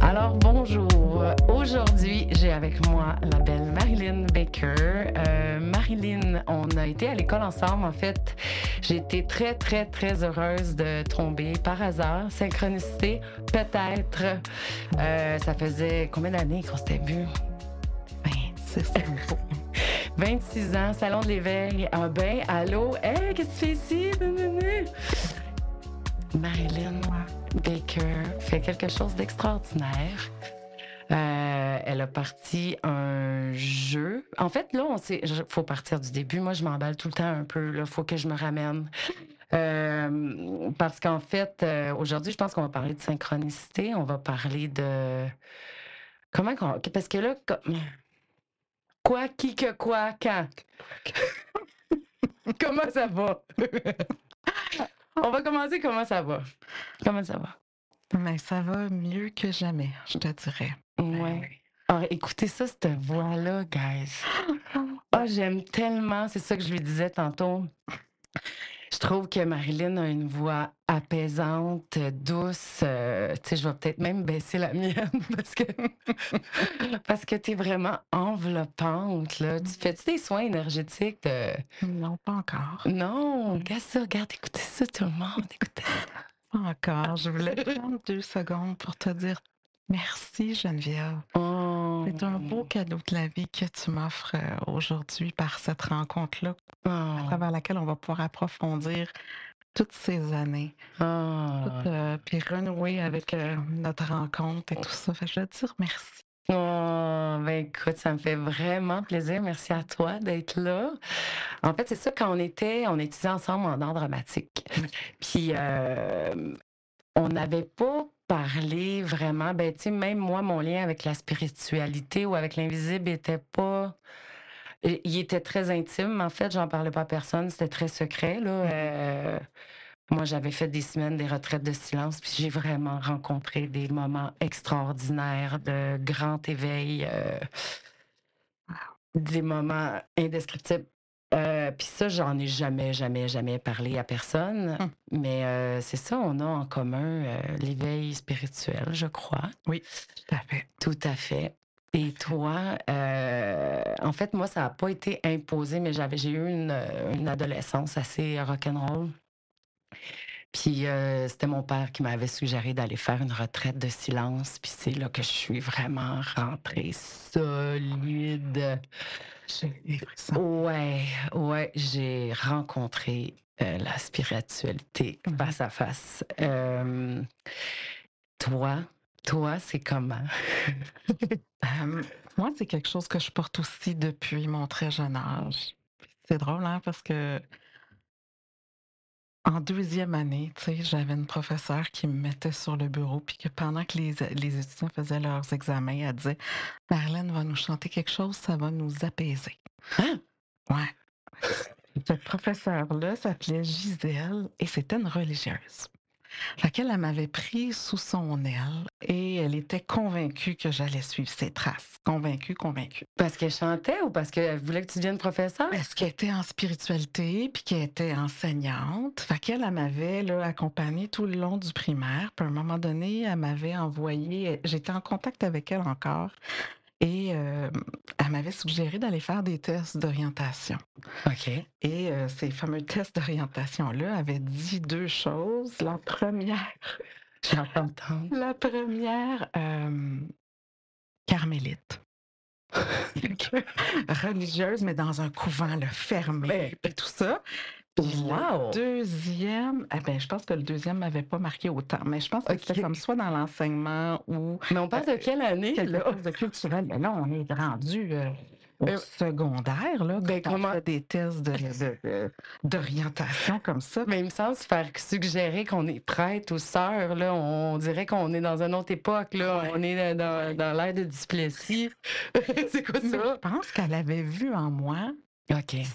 Alors bonjour, aujourd'hui j'ai avec moi la belle Marilyn Baker. Euh, Marilyn, on a été à l'école ensemble en fait. j'ai été très très très heureuse de tomber par hasard, synchronicité peut-être. Euh, ça faisait combien d'années qu'on s'était vu? Ben, c'est 26 ans, Salon de l'éveil. Ah ben, allô, hey, qu'est-ce que tu fais ici? Marilyn Baker fait quelque chose d'extraordinaire. Euh, elle a parti un jeu. En fait, là, on sait, faut partir du début. Moi, je m'emballe tout le temps un peu. Là, faut que je me ramène. Euh, parce qu'en fait, euh, aujourd'hui, je pense qu'on va parler de synchronicité. On va parler de comment. Parce que là, comme Quoi, qui, que, quoi, quand? comment ça va? On va commencer comment ça va. Comment ça va? Mais ça va mieux que jamais, je te dirais. Ouais. Ben Alors, ah, écoutez ça, cette voix-là, guys. Oh, j'aime tellement, c'est ça que je lui disais tantôt. Je trouve que Marilyn a une voix apaisante, douce. Euh, tu sais, je vais peut-être même baisser la mienne parce que parce que t'es vraiment enveloppante là. Tu mm. fais-tu des soins énergétiques Non, pas encore. Non, mm. regarde regarde, écoutez ça tout le monde, écoutez ça. Encore, je voulais prendre deux secondes pour te dire Merci Geneviève. Oh. C'est un beau cadeau de la vie que tu m'offres euh, aujourd'hui par cette rencontre-là, à oh. travers laquelle on va pouvoir approfondir toutes ces années. Oh. Euh, puis renouer avec euh, notre rencontre et tout ça. je veux dire merci. Ben écoute, ça me fait vraiment plaisir. Merci à toi d'être là. En fait, c'est ça, quand on était, on étudiait ensemble en danse dramatique. Puis, on n'avait pas parler vraiment. Ben, tu sais, même moi, mon lien avec la spiritualité ou avec l'invisible était pas. Euh, il était très intime, en fait. J'en parlais pas à personne. C'était très secret, là. Mmh. Euh, moi, j'avais fait des semaines des retraites de silence, puis j'ai vraiment rencontré des moments extraordinaires de grand éveil, euh, des moments indescriptibles. Euh, puis ça, j'en ai jamais, jamais, jamais parlé à personne. Hum. Mais euh, c'est ça, on a en commun euh, l'éveil spirituel, je crois. Oui, tout à fait. Tout à fait. Et toi, en fait, moi, ça n'a pas été imposé, mais j'avais, j'ai eu une, une adolescence assez rock'n'roll. Puis c'était mon père qui m'avait suggéré d'aller faire une retraite de silence. Puis c'est là que je suis vraiment rentrée solide oui, Ouais, ouais, j'ai rencontré euh, la spiritualité mmh face à face. toi, toi, c'est comment? moi, c'est quelque chose que je porte aussi depuis mon très jeune âge. C'est drôle, hein, parce que en deuxième année, j'avais une professeure qui me mettait sur le bureau, puis que pendant que les, les étudiants faisaient leurs examens, elle disait Marlène va nous chanter quelque chose, ça va nous apaiser. Hein? Ouais. Cette professeure-là s'appelait Gisèle et c'était une religieuse laquelle elle m'avait pris sous son aile et elle était convaincue que j'allais suivre ses traces. Convaincue, convaincue. Parce qu'elle chantait ou parce qu'elle voulait que tu deviennes professeur? Parce qu'elle était en spiritualité puis qu'elle était enseignante. Laquelle elle m'avait accompagnée tout le long du primaire. Puis à un moment donné, elle m'avait envoyé, j'étais en contact avec elle encore. Et euh, elle m'avait suggéré d'aller faire des tests d'orientation. OK. Et euh, ces fameux tests d'orientation-là avaient dit deux choses. La première. la première, carmélite. religieuse, mais dans un couvent le fermé, et tout ça le deuxième, eh ben, je pense que le deuxième ne m'avait pas marqué autant, mais je pense que c'était comme soit dans l'enseignement ou. Mais on parle de euh, quelle année? là? de culturel. Mais là, on est rendu euh, euh, secondaire, là, ben, on fait des tests d'orientation comme ça. Mais il me semble se faire suggérer qu'on est prête ou sœur, là, on dirait qu'on est dans une autre époque, là, on est dans, dans l'ère de Duplessis. C'est quoi ça? je pense qu'elle avait vu en moi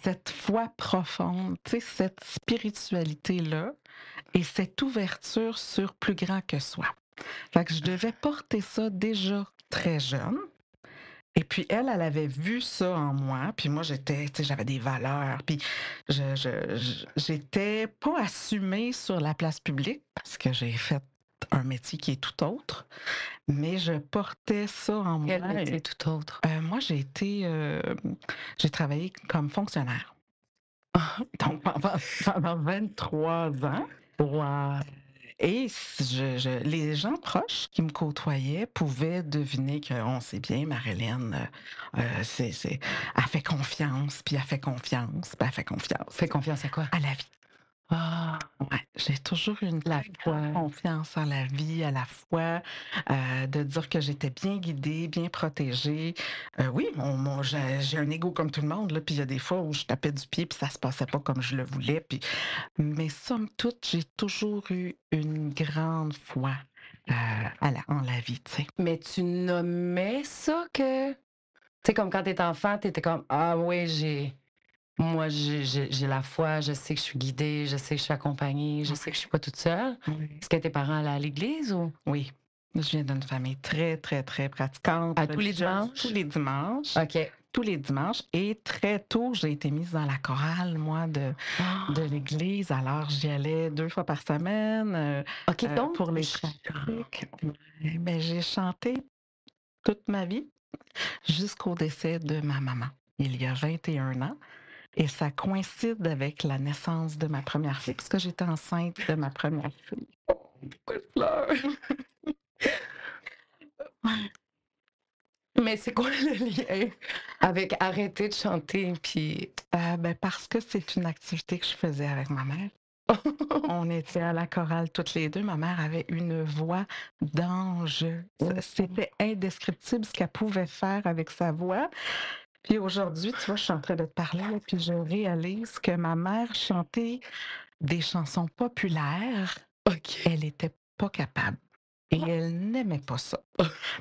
cette foi profonde, cette spiritualité-là et cette ouverture sur plus grand que soi. Fait que je devais porter ça déjà très jeune. Et puis elle, elle avait vu ça en moi. Puis moi, j'étais, j'avais des valeurs. Puis je, j'étais pas assumée sur la place publique parce que j'ai fait un métier qui est tout autre, mais je portais ça en moi. Quel métier tout autre? Euh, moi, j'ai été, euh, j'ai travaillé comme fonctionnaire. Donc, pendant, 23 ans. Et je, les gens proches qui me côtoyaient pouvaient deviner que on oh, sait bien, Marilyn, euh, c'est, elle fait confiance, puis a fait confiance, puis elle fait confiance. Fait confiance à quoi? À la vie. Ah, ouais. J'ai toujours eu la confiance en la vie, à la foi, euh, de dire que j'étais bien guidée, bien protégée. Euh, oui, mon, j'ai un ego comme tout le monde, là, puis il y a des fois où je tapais du pied, puis ça se passait pas comme je le voulais. Puis... Mais somme toute, j'ai toujours eu une grande foi euh, la, en la vie, tu Mais tu nommais ça que... Tu sais, comme quand tu étais enfant, tu étais comme « Ah oui, j'ai... » moi, j'ai la foi, je sais que je suis guidée, je sais que je suis accompagnée, je sais que je ne suis pas toute seule. Est-ce que tes parents allaient à l'église ou? Oui. Je viens d'une famille très, très, très pratiquante. À tous les dimanches? Tous les dimanches. OK. Tous les dimanches. Et très tôt, j'ai été mise dans la chorale, moi, de, ah! de l'église. Alors, j'y allais deux fois par semaine. Euh, OK, euh, donc. pour les chants. Ben, j'ai chanté toute ma vie jusqu'au décès de ma maman, il y a 21 ans. Et ça coïncide avec la naissance de ma première fille, parce que j'étais enceinte de ma première fille. Mais c'est quoi le lien avec arrêter de chanter? Puis, euh, ben parce que c'est une activité que je faisais avec ma mère. On était à la chorale toutes les deux. Ma mère avait une voix d'ange. Oh. C'était indescriptible ce qu'elle pouvait faire avec sa voix. Puis aujourd'hui, tu vois, je suis en train de te parler, et puis je réalise que ma mère chantait des chansons populaires. OK. Elle n'était pas capable. Et ah. elle n'aimait pas ça.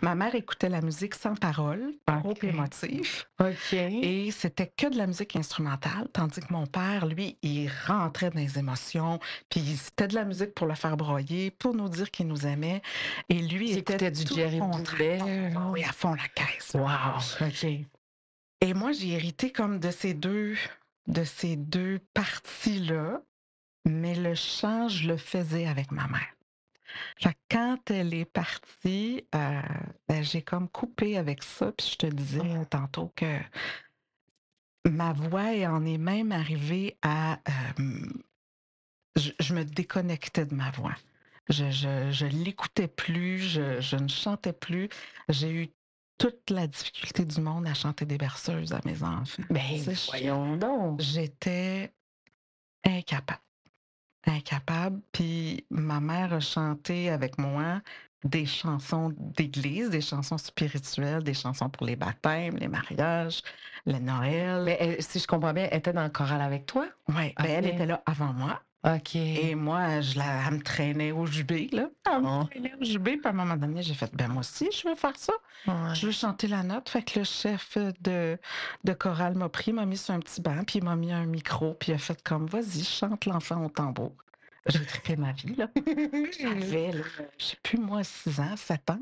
Ma mère écoutait la musique sans parole, trop émotif. Et c'était que de la musique instrumentale, tandis que mon père, lui, il rentrait dans les émotions, puis c'était de la musique pour le faire broyer, pour nous dire qu'il nous aimait. Et lui il était du Jerry Butler, Oui, à fond la caisse. Wow. OK. Et moi, j'ai hérité comme de ces deux, de ces deux parties-là, mais le chant, je le faisais avec ma mère. quand elle est partie, euh, ben, j'ai comme coupé avec ça, puis je te disais tantôt que ma voix en est même arrivée à... Euh, je, me déconnectais de ma voix. Je, ne l'écoutais plus, je, ne chantais plus. J'ai eu toute la difficulté du monde à chanter des berceuses à mes enfants. Ben, voyons donc. J'étais incapable. Incapable. Puis ma mère a chanté avec moi des chansons d'église, des chansons spirituelles, des chansons pour les baptêmes, les mariages, le Noël. Mais si je comprends bien, elle était dans le choral avec toi? Oui, ah ben, elle était là avant moi. OK. Et moi, je la, me traînais au jubé, là. Oh. au jubé. Puis à un moment donné, j'ai fait, ben moi aussi, je veux faire ça. Je veux chanter la note. Fait que le chef de, de chorale m'a pris, m'a mis sur un petit banc, puis il m'a mis un micro, puis il a fait comme, vas-y, chante l'enfant au tambour. J'ai trippé ma vie, là. J'avais, je plus, moi, 6 ans, 7 ans.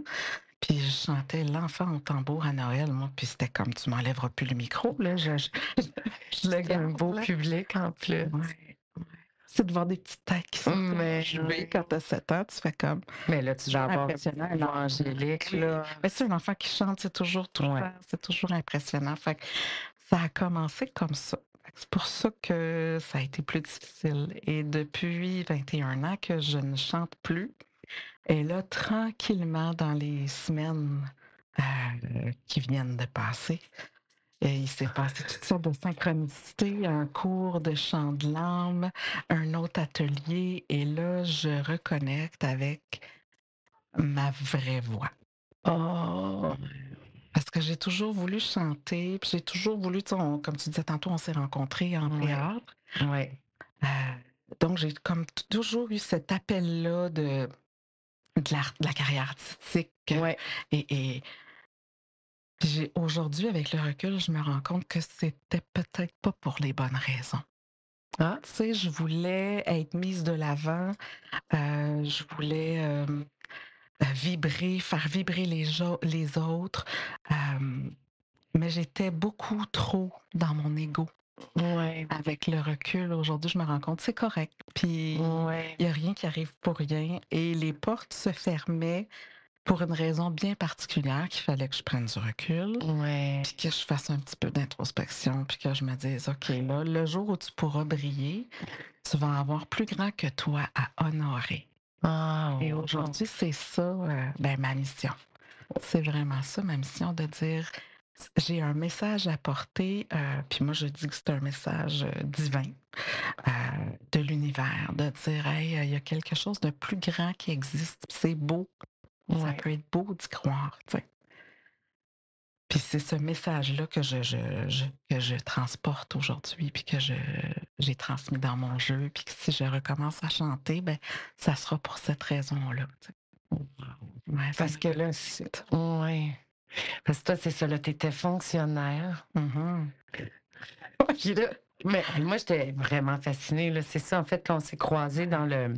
Puis je chantais l'enfant au tambour à Noël, moi. Puis c'était comme, tu m'enlèveras plus le micro, là. Je, je, un beau hein? public en plus c'est de voir des petites têtes qui sont mmh, quand t'as 7 ans, tu fais comme. Mais là, tu vas avoir angélique, là. Mais c'est un enfant qui chante, c'est toujours tout c'est toujours impressionnant. Fait ça a commencé comme ça. C'est pour ça que ça a été plus difficile. Et depuis 21 ans que je ne chante plus. Et là, tranquillement, dans les semaines euh, qui viennent de passer, il s'est passé toutes sortes de synchronicités, un cours de chant de l'âme, un autre atelier, et là, je reconnecte avec ma vraie voix. Oh! Parce que j'ai toujours voulu chanter, puis j'ai toujours voulu, comme tu disais tantôt, on s'est rencontrés en théâtre. Ouais. Euh, donc, j'ai comme toujours eu cet appel-là de, la carrière artistique. Ouais. et aujourd'hui, avec le recul, je me rends compte que c'était peut-être pas pour les bonnes raisons. Ah. tu sais, je voulais être mise de l'avant, euh, je voulais euh, euh, vibrer, faire vibrer les, les autres, mais j'étais beaucoup trop dans mon ego. Avec le recul, aujourd'hui, je me rends compte, c'est correct. Puis, il y n'y a rien qui arrive pour rien. Et les portes se fermaient pour une raison bien particulière qu'il fallait que je prenne du recul, puis que je fasse un petit peu d'introspection, puis que je me dise, OK, là, le jour où tu pourras briller, tu vas avoir plus grand que toi à honorer. Ah, Et aujourd'hui, c'est ça, euh, ben, ma mission. C'est vraiment ça, ma mission, de dire, j'ai un message à porter, euh, puis moi je dis que c'est un message euh, divin de l'univers, de dire, hey, il y a quelque chose de plus grand qui existe, c'est beau ça peut être beau d'y croire, tu sais. Puis c'est ce message-là que je, que je transporte aujourd'hui, puis que j'ai transmis dans mon jeu, puis que si je recommence à chanter, ben ça sera pour cette raison-là. Parce que là, c'est... Ouais. Parce que toi, c'est ça, là, t'étais fonctionnaire. Mm-hmm. mais moi, j'étais vraiment fascinée, C'est ça, en fait, qu'on s'est croisés dans le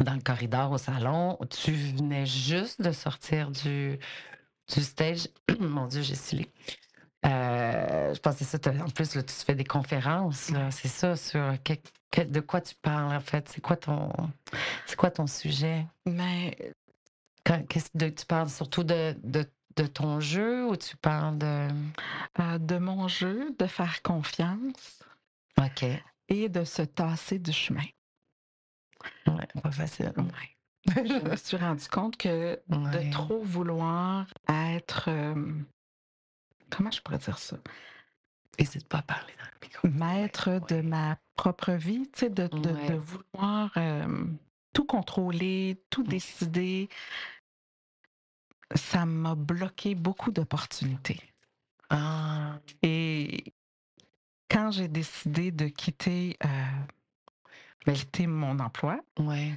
dans le corridor au salon. Tu venais juste de sortir du, stage. Mon Dieu, j'ai stylé. Euh, je pensais ça. En plus, tu fais des conférences. C'est ça sur de quoi tu parles en fait. C'est quoi ton, c'est quoi ton sujet Mais qu'est-ce tu parles surtout de, ton jeu ou tu parles de euh, de mon jeu, de faire confiance. Ok. Et de se tasser du chemin. Hein. je me suis rendu compte que de trop vouloir être, comment je pourrais dire ça? pas parler dans le micro. Maître de ma propre vie, tu sais, de, de, vouloir tout contrôler, tout décider, ça m'a bloqué beaucoup d'opportunités. Ah. Et quand j'ai décidé de quitter quitté mon emploi. Ouais.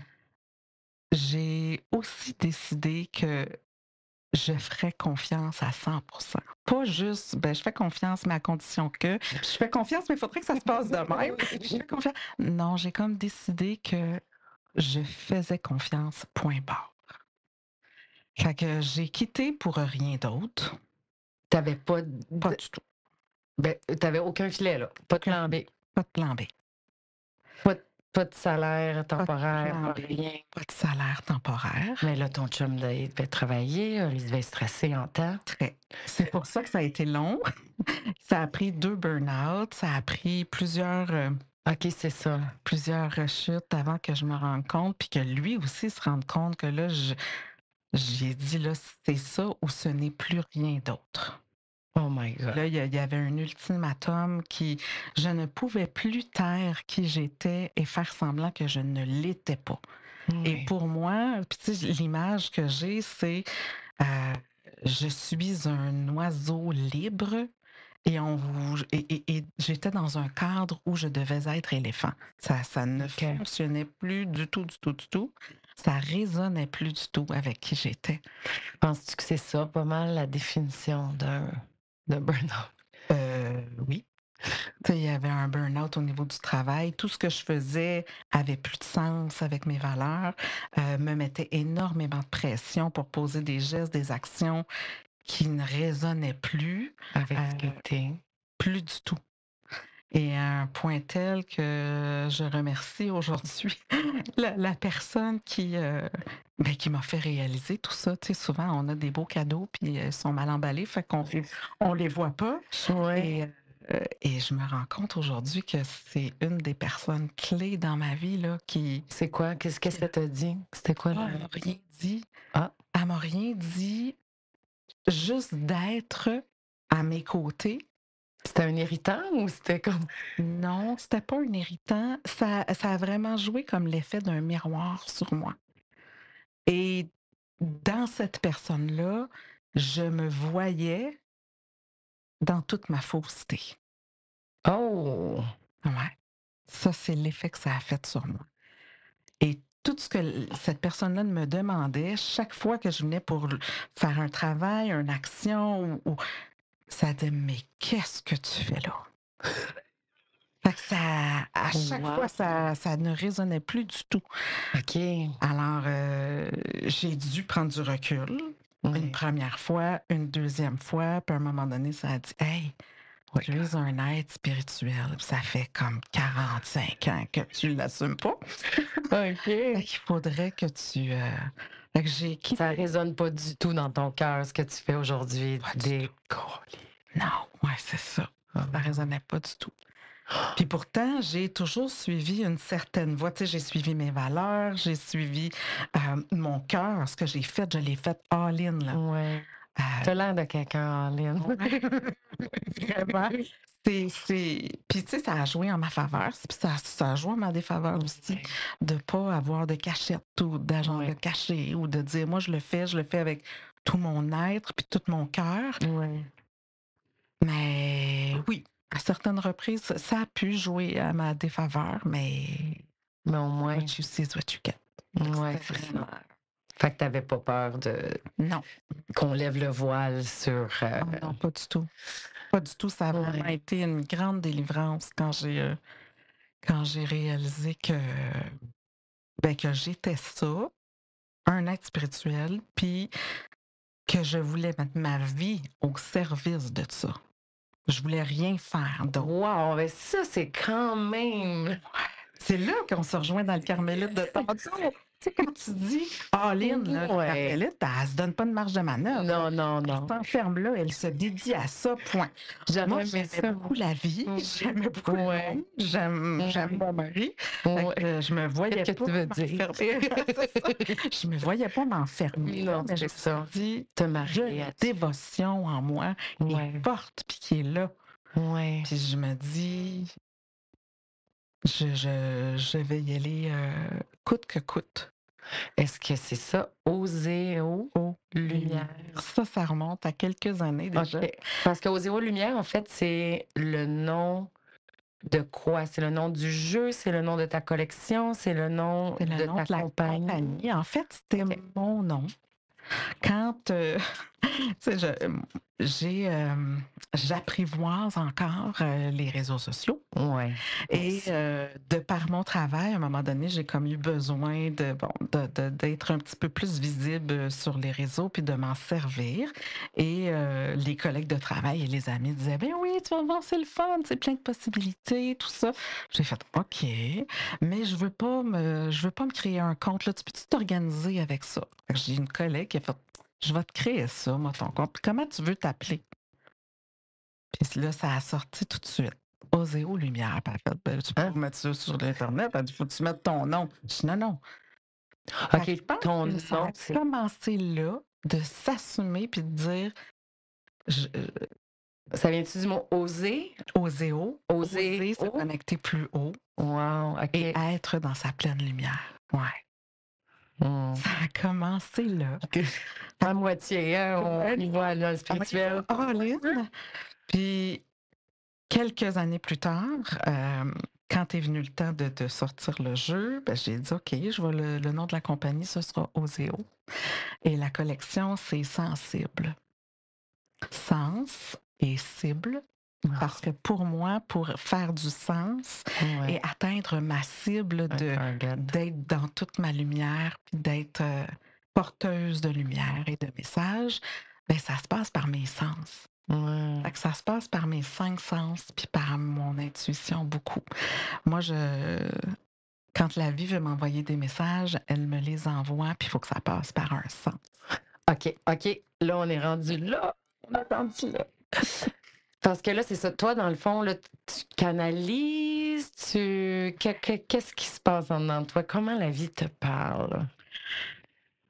J'ai aussi décidé que je ferais confiance à 100 Pas juste, ben, je fais confiance, mais à condition que. Je fais confiance, mais il faudrait que ça se passe de même. Non, j'ai comme décidé que je faisais confiance, point barre. Fait que j'ai quitté pour rien d'autre. T'avais pas. Pas du tout. Ben, t'avais aucun filet, là. Pas de plan B. Pas de plan B. Pas de salaire temporaire, pas de rien. Pas de salaire temporaire. Mais là, ton chum devait travailler, euh, il devait stresser en temps. Très. C'est pour ça que ça a été long. ça a pris deux burn-out, ça a pris plusieurs. Euh, OK, c'est ça. Plusieurs rechutes avant que je me rende compte, puis que lui aussi se rende compte que là, j'ai dit, là, c'est ça ou ce n'est plus rien d'autre. Oh my God. Là, il y, avait un ultimatum qui, je ne pouvais plus taire qui j'étais et faire semblant que je ne l'étais pas. Et pour moi, l'image que j'ai, c'est euh, je suis un oiseau libre et, on vous, et, et, j'étais dans un cadre où je devais être éléphant. Ça, ça ne fonctionnait plus du tout, du tout, du tout ça résonnait plus du tout avec qui j'étais. Penses-tu que c'est ça, pas mal la définition d'un de burn-out. Euh, oui. Il y avait un burn-out au niveau du travail. Tout ce que je faisais avait plus de sens avec mes valeurs, euh, me mettait énormément de pression pour poser des gestes, des actions qui ne résonnaient plus. Avec ce que euh, Plus du tout et un point tel que je remercie aujourd'hui la, personne qui, euh, ben, qui m'a fait réaliser tout ça. souvent, on a des beaux cadeaux, puis euh, ils sont mal emballés, fait qu'on on les voit pas. Euh, et, je me rends compte aujourd'hui que c'est une des personnes clés dans ma vie là, qui... C'est quoi? Qu'est-ce que ça t'a dit? C'était quoi? elle m'a rien dit. Ah. Elle m'a rien dit. Juste d'être à mes côtés, c'était un irritant ou c'était comme. Non, c'était pas un irritant. Ça, ça a vraiment joué comme l'effet d'un miroir sur moi. Et dans cette personne-là, je me voyais dans toute ma fausseté. Oh! Ouais. Ça, c'est l'effet que ça a fait sur moi. Et tout ce que cette personne-là me demandait, chaque fois que je venais pour faire un travail, une action, ou ça a dit Mais qu'est-ce que tu fais là? Fait que ça, à chaque fois, ça, ça, ne résonnait plus du tout. OK. Alors, euh, j'ai dû prendre du recul une première fois, une deuxième fois, puis à un moment donné, ça a dit Hey, je oh suis un être spirituel. ça fait comme 45 ans que tu l'assumes pas. OK. fait faudrait que tu. Euh, ça Ça résonne pas du tout dans ton cœur ce que tu fais aujourd'hui. Non, ouais, c'est ça. Ça résonnait pas du tout. Puis pourtant, j'ai toujours suivi une certaine voie. Tu sais, j'ai suivi mes valeurs, j'ai suivi euh, mon cœur. Ce que j'ai fait, je l'ai fait all-in. Là. Ouais. Euh, l'air de quelqu'un all-in. Vraiment. C'est, Puis, tu sais, ça a joué en ma faveur, puis ça, ça a joué en ma défaveur aussi, de pas avoir de cachette ou d'agent ouais. caché ou de dire, moi, je le fais, je le fais avec tout mon être puis tout mon cœur. Ouais. Mais oui, à certaines reprises, ça a pu jouer à ma défaveur, mais. Mais au moins. tu sais see tu what you get. Ouais, vraiment. Fait que t'avais pas peur de. Non. Qu'on lève le voile sur. Euh, non, pas du tout du tout. Ça a été une grande délivrance quand j'ai euh, quand j'ai réalisé que, ben, que j'étais ça, un être spirituel, puis que je voulais mettre ma vie au service de ça. Je voulais rien faire droit. Wow, mais ça, c'est quand même. C'est là qu'on se rejoint dans le Carmélite de tantôt sais, quand tu dis all-in, là, ouais. se donne pas de marge de manœuvre. Non, non, non. Elle s'enferme là, elle se dédie à ça, point. Moi, j'aimais beaucoup la vie, j'aime mm. j'aimais beaucoup ouais. Mm. j'aime, mon mari. Euh, je me voyais pas que tu veux dire? je me voyais pas m'enfermer. Non, mais j'ai sorti te marier à dévotion en moi qui porte puis qui est là. Puis je me dis, je, vais y aller euh, coûte que coûte. Est-ce que c'est ça, Oséo Lumière? Ça, ça remonte à quelques années déjà. Parce que Oséo Lumière, en fait, c'est le nom de quoi? C'est le nom du jeu, c'est le nom de ta collection, c'est le nom de ta En fait, c'était mon nom. Quand euh, je, j'ai j'apprivoise encore les réseaux sociaux. Ouais. Et de par mon travail, à un moment donné, j'ai comme eu besoin de d'être un petit peu plus visible sur les réseaux puis de m'en servir. Et les collègues de travail et les amis disaient ben oui, tu vas voir, c'est le fun, c'est plein de possibilités, tout ça. J'ai fait ok, mais je veux pas me je veux pas me créer un compte là. Tu peux t'organiser avec ça. J'ai une collègue qui a fait je vais te créer ça, moi, ton compte. comment tu veux t'appeler? Puis là, ça a sorti tout de suite. Oséo Lumière, par ben, tu peux hein? mettre ça sur l'Internet. Il faut que tu mettes ton nom. Je dis non, non. OK, ton nom. là de s'assumer puis de dire. Euh, ça vient-tu du mot oser? Oser Oser, se connecter plus haut. Wow, OK. Et être dans sa pleine lumière. Ouais. Hmm. Ça a commencé là. à moitié, hein, on voit ah, spirituel. Ah, Puis, quelques années plus tard, euh, quand est venu le temps de, sortir le jeu, ben, j'ai dit OK, je vois le, nom de la compagnie, ce sera Oseo. Et la collection, c'est Sensible. Sens et cible ah. Parce que pour moi, pour faire du sens et atteindre ma cible d'être dans toute ma lumière, puis d'être euh, porteuse de lumière et de messages, ben, ça se passe par mes sens. Ça, se passe par mes cinq sens, puis par mon intuition beaucoup. Moi, je, quand la vie veut m'envoyer des messages, elle me les envoie, puis il faut que ça passe par un sens. OK, OK. Là, on est rendu là. On a rendu là. Parce que là, c'est ça. Toi, dans le fond, là, tu canalises, tu. Qu'est-ce qui se passe en toi? Comment la vie te parle?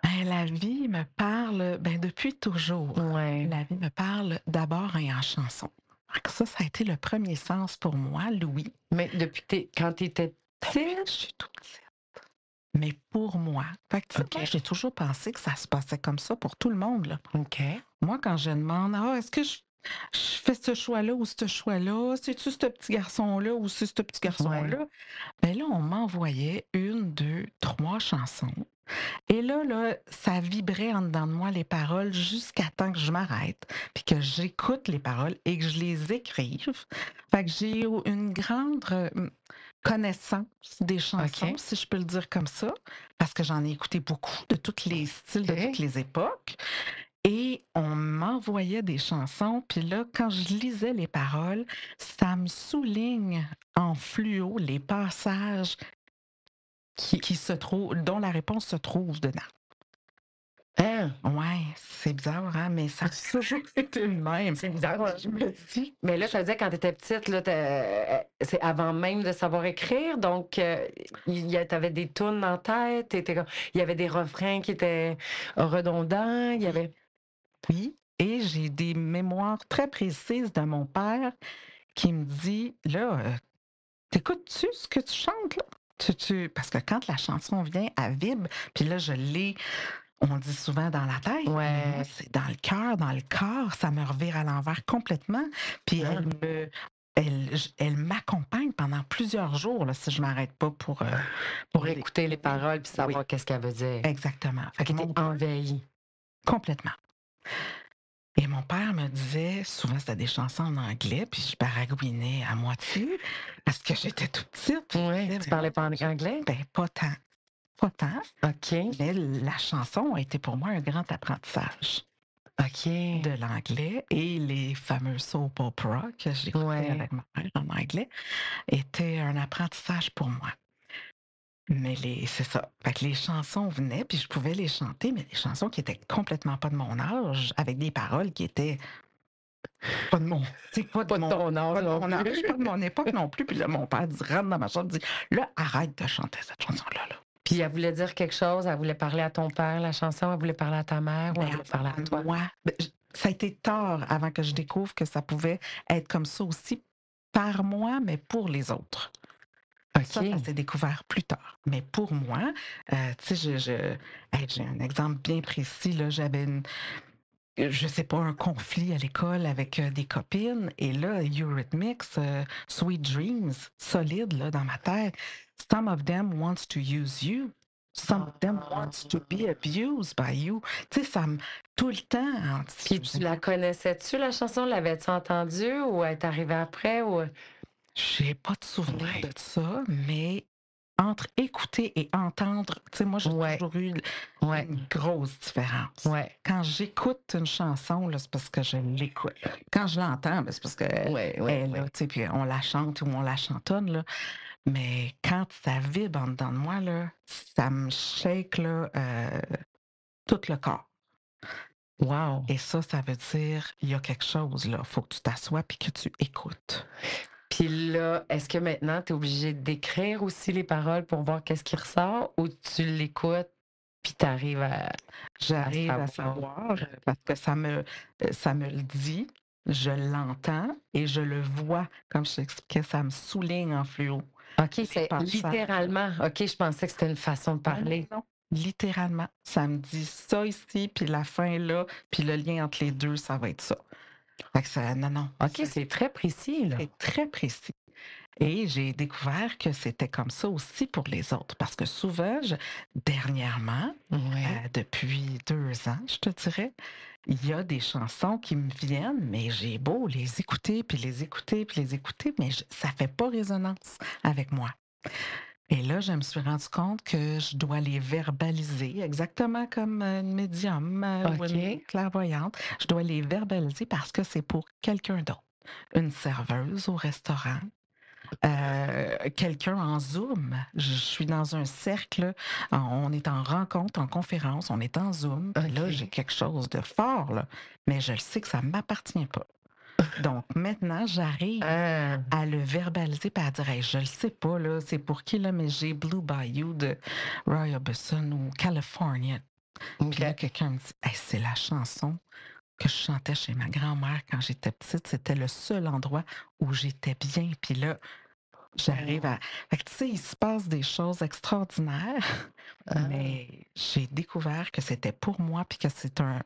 Ben, la vie me parle ben, depuis toujours. Ouais. La vie me parle d'abord en chanson. ça, ça a été le premier sens pour moi, Louis. Mais depuis quand tu étais ben, petite? Je suis toute petite. Mais pour moi, j'ai toujours pensé que ça se passait comme ça pour tout le monde. OK. Moi, quand je demande, ah, est-ce que je je fais ce choix-là ou ce choix-là, c'est-tu ce petit garçon-là ou c'est ce petit garçon-là? Bien là, on m'envoyait une, deux, trois chansons. Et là, là, ça vibrait en dedans de moi les paroles jusqu'à temps que je m'arrête, puis que j'écoute les paroles et que je les écrive. Fait que j'ai une grande euh, connaissance des chansons, si je peux le dire comme ça, parce que j'en ai écouté beaucoup de tous les styles, de toutes les époques. Et on m'envoyait des chansons, puis là, quand je lisais les paroles, ça me souligne en fluo les passages qui, se dont la réponse se trouve dedans. Hein? Ouais, c'est bizarre, hein, mais ça a toujours été le même. C'est bizarre, hein? je me dis. Mais là, ça veut dire quand tu étais petite, euh, c'est avant même de savoir écrire, donc euh, il tu avais des tunes en tête, il y avait des refrains qui étaient redondants, il y avait. Oui. Et j'ai des mémoires très précises de mon père qui me dit Là, euh, t'écoutes-tu ce que tu chantes, là? Parce que quand la chanson vient, à vibre, puis là, je l'ai. On dit souvent dans la tête, c'est dans le cœur, dans le corps, ça me revire à l'envers complètement. Puis ah. elle me, elle, elle m'accompagne pendant plusieurs jours là, si je m'arrête pas pour euh, pour, écouter les paroles puis savoir qu'est-ce qu'elle veut dire. Exactement. Fait, envahie. Complètement. Et mon père me disait, souvent c'était des chansons en anglais, puis je paragouinais à moitié parce que j'étais toute petite. Oui, tu ben, parlais pas anglais? Ben, pas tant. Pas tant. OK. Mais la chanson a été pour moi un grand apprentissage. De l'anglais et les fameux soap opera que j'écoutais avec ma mère en anglais étaient un apprentissage pour moi. Mais c'est ça. Fait que les chansons venaient, puis je pouvais les chanter, mais des chansons qui étaient complètement pas de mon âge, avec des paroles qui étaient pas de mon. âge. Pas de mon époque non plus. Puis là, mon père dit, rentre dans ma chambre, dit, là, arrête de chanter cette chanson-là. Puis elle voulait dire quelque chose, elle voulait parler à ton père, la chanson, elle voulait parler à ta mère, ou ben, elle, voulait parler à toi. Ben, ça a été tard avant que je découvre que ça pouvait être comme ça aussi par moi, mais pour les autres. Ça, ça s'est découvert plus tard. Mais pour moi, euh, tu sais, j'ai un exemple bien précis. Là, J'avais je je sais pas, un conflit à l'école avec euh, des copines. Et là, Eurythmics, euh, Sweet Dreams, solide là, dans ma tête. Some of them wants to use you. Some of them wants to be abused by you. Tu sais, ça me. Tout le temps. Puis tu la connaissais-tu, la chanson? L'avais-tu entendue ou elle est arrivée après? Ou... J'ai pas de souvenir de ça, mais entre écouter et entendre, tu sais, moi, j'ai toujours eu une grosse différence. Quand j'écoute une chanson, c'est parce que je l'écoute. Quand je l'entends, ben, c'est parce que puis on la chante ou on la chantonne, Mais quand ça vibre en dedans de moi, là, ça me shake, euh, tout le corps. Wow. Et ça, ça veut dire, il y a quelque chose, Il Faut que tu t'assoies et que tu écoutes. Puis là, est-ce que maintenant, tu es obligé d'écrire aussi les paroles pour voir qu'est-ce qui ressort ou tu l'écoutes puis tu arrives à. J'arrive à savoir. Euh, parce que ça me, euh, ça me le dit, je l'entends et je le vois. Comme je t'expliquais, ça me souligne en fluo. OK, c'est littéralement. OK, je pensais que c'était une façon de parler. littéralement. Ça me dit ça ici, puis la fin là, puis le lien entre les deux, ça va être ça non, non. OK, c'est très précis. C'est très précis. Et j'ai découvert que c'était comme ça aussi pour les autres, parce que souvent, je, dernièrement, euh, depuis deux ans, je te dirais, il y a des chansons qui me viennent, mais j'ai beau les écouter, puis les écouter, puis les écouter, mais ça ça fait pas résonance avec moi. Et là, je me suis rendu compte que je dois les verbaliser, exactement comme euh, une médium euh, clairvoyante. Je dois les verbaliser parce que c'est pour quelqu'un d'autre. Une serveuse au restaurant, euh, quelqu'un en Zoom. Je suis dans un cercle, on est en rencontre, en conférence, on est en Zoom. Là, j'ai quelque chose de fort, mais je sais que ça ne m'appartient pas. Donc, maintenant, j'arrive ah. à le verbaliser et à dire Je le sais pas, là, c'est pour qui, là, mais j'ai Blue Bayou de Roy Orbison ou California. Puis là, quelqu'un me dit C'est la chanson que je chantais chez ma grand-mère quand j'étais petite. C'était le seul endroit où j'étais bien. Puis là, j'arrive à. Ah. tu sais, il se passe des choses extraordinaires, ah. mais j'ai découvert que c'était pour moi, puis que c'est un,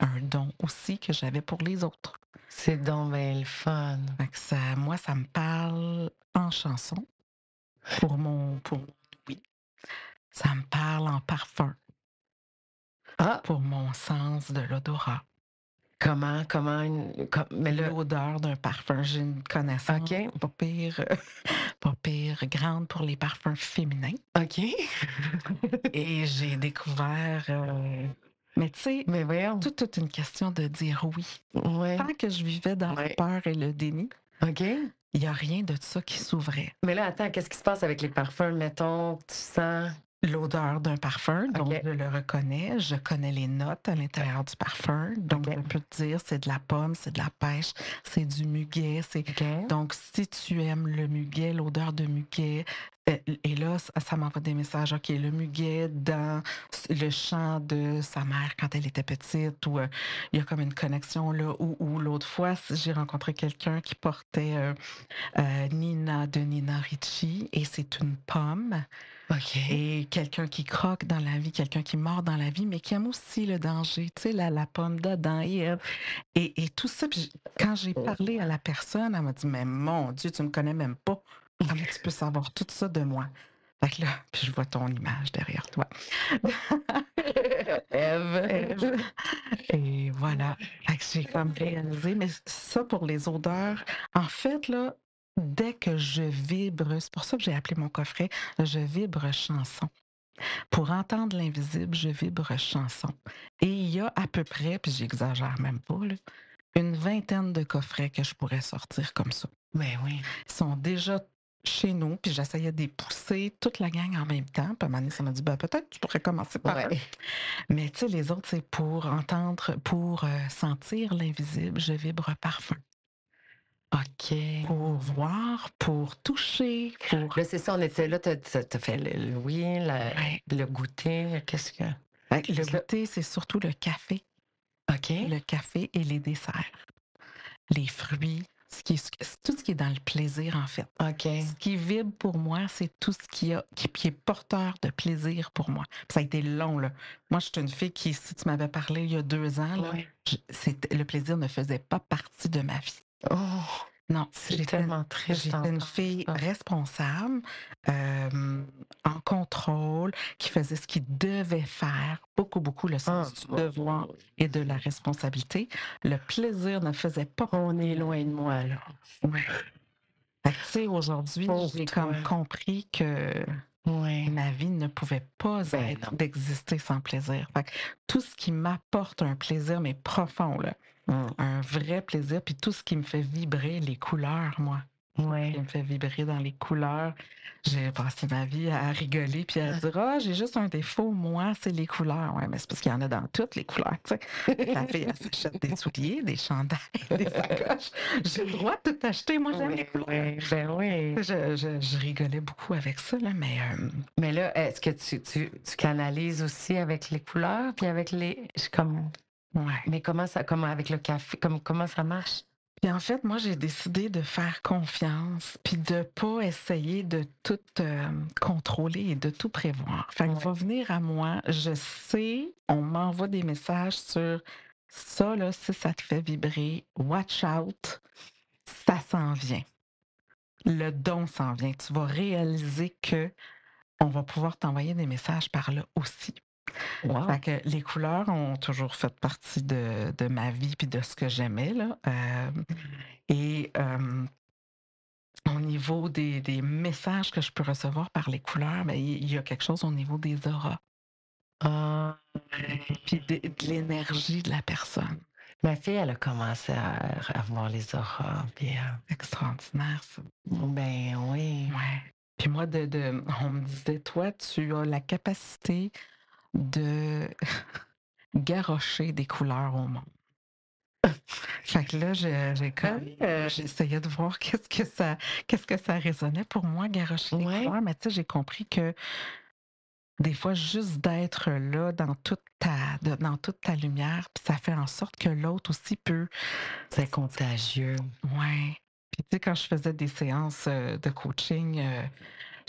un don aussi que j'avais pour les autres. C'est donc bien le fun. moi, ça me parle en chanson pour mon pour oui. Ça me parle en parfum ah. pour mon sens de l'odorat. Comment, comment, mais l'odeur d'un parfum, j'ai une connaissance. Ok, Pas pire, pas pire, grande pour les parfums féminins. OK. Et j'ai découvert euh, mais tu sais, Tout, toute une question de dire oui. Tant que je vivais dans la peur et le déni, il n'y a rien de ça qui s'ouvrait. Mais là, attends, qu'est-ce qui se passe avec les parfums, mettons, tu sens l'odeur d'un parfum, donc je le reconnais, je connais les notes à l'intérieur du parfum, donc on peut te dire c'est de la pomme, c'est de la pêche, c'est du muguet, c'est donc si tu aimes le muguet, l'odeur de muguet, euh, et là, ça m'envoie des messages. OK, le muguet dans le chant de sa mère quand elle était petite, ou euh, il y a comme une connexion là, ou l'autre fois, j'ai rencontré quelqu'un qui portait euh, Nina de Nina Ricci, et c'est une pomme. OK. Et quelqu'un qui croque dans la vie, quelqu'un qui mord dans la vie, mais qui aime aussi le danger, tu sais, la, pomme d'Adam Et, et, tout ça, quand j'ai oh. parlé à la personne, elle m'a dit, mais mon Dieu, tu ne me connais même pas. Comment ah, tu peux savoir tout ça de moi? Fait que là, puis je vois ton image derrière toi. Eve. Et voilà. Fait que j'ai comme réalisé. Mais ça, pour les odeurs, en fait, là, dès que je vibre, c'est pour ça que j'ai appelé mon coffret, je vibre chanson. Pour entendre l'invisible, je vibre chanson. Et il y a à peu près, puis j'exagère même pas, une vingtaine de coffrets que je pourrais sortir comme ça. Mais ben oui. Ils sont déjà chez nous, puis j'essayais de les pousser toute la gang en même temps. Puis à un ça m'a dit, ben, peut-être tu pourrais commencer par ouais. Mais tu sais, les autres, c'est pour entendre, pour euh, sentir l'invisible, je vibre parfum. OK. Pour voir, pour toucher. Pour... Là, c'est ça, on était là, tu as, fait le, oui, le goûter, qu'est-ce que. le goûter, c'est surtout le café. OK. Le café et les desserts. Les fruits, ce tout ce qui est dans le plaisir, en fait. OK. Ce qui vibre pour moi, c'est tout ce qui, a, qui, est porteur de plaisir pour moi. ça a été long, là. Moi, je suis une fille qui, si tu m'avais parlé il y a deux ans, le plaisir ne faisait pas partie de ma vie. Oh, non, c'est tellement très J'étais une fille responsable, en contrôle, qui faisait ce qu'il devait faire. Beaucoup, beaucoup le oh, sens du devoir et de la responsabilité. Le plaisir ne faisait pas. On est loin de moi, là. Tu sais, aujourd'hui, j'ai comme compris que ma vie ne pouvait pas ben, être d'exister sans plaisir. tout ce qui m'apporte un plaisir, mais profond, là, un vrai plaisir. Puis tout ce qui me fait vibrer, les couleurs, moi. Ce Qui me fait vibrer dans les couleurs. J'ai passé ma vie à rigoler puis à ah. dire ah, j'ai juste un défaut, moi, c'est les couleurs. Oui, mais c'est parce qu'il y en a dans toutes les couleurs. tu sais. La fille, elle des souliers, des chandails, des sacoches. J'ai le droit de tout acheter. Moi, j'aime les couleurs. ben oui. Je, rigolais beaucoup avec ça, là, mais. Euh, mais là, est-ce que tu, canalises aussi avec les couleurs puis avec les. Comme mais comment ça, comment avec le café, comment ça marche? Puis en fait, moi, j'ai décidé de faire confiance, puis de pas essayer de tout contrôler et de tout prévoir. Fait que va venir à moi, je sais, on m'envoie des messages sur ça, là, si ça te fait vibrer, watch out, ça s'en vient. Le don s'en vient. Tu vas réaliser que on va pouvoir t'envoyer des messages par là aussi. Fait que les couleurs ont toujours fait partie de, ma vie puis de ce que j'aimais. Euh, et euh, au niveau des, des, messages que je peux recevoir par les couleurs, ben, il y a quelque chose au niveau des auras. Ah. Puis de, l'énergie de la personne. Ma fille, elle a commencé à, les auras. Bien, euh, Extraordinaire, ça. Ben oui. Puis moi, de, de, on me disait, toi, tu as la capacité de garrocher des couleurs au monde. fait que là, j'ai ah comme euh, j'essayais de voir qu'est-ce que ça qu'est-ce que ça résonnait pour moi, garrocher des couleurs, mais tu sais, j'ai compris que des fois, juste d'être là dans toute ta, dans toute ta lumière, puis ça fait en sorte que l'autre aussi peut. C'est contagieux. Oui. Puis tu sais, quand je faisais des séances euh, de coaching, euh,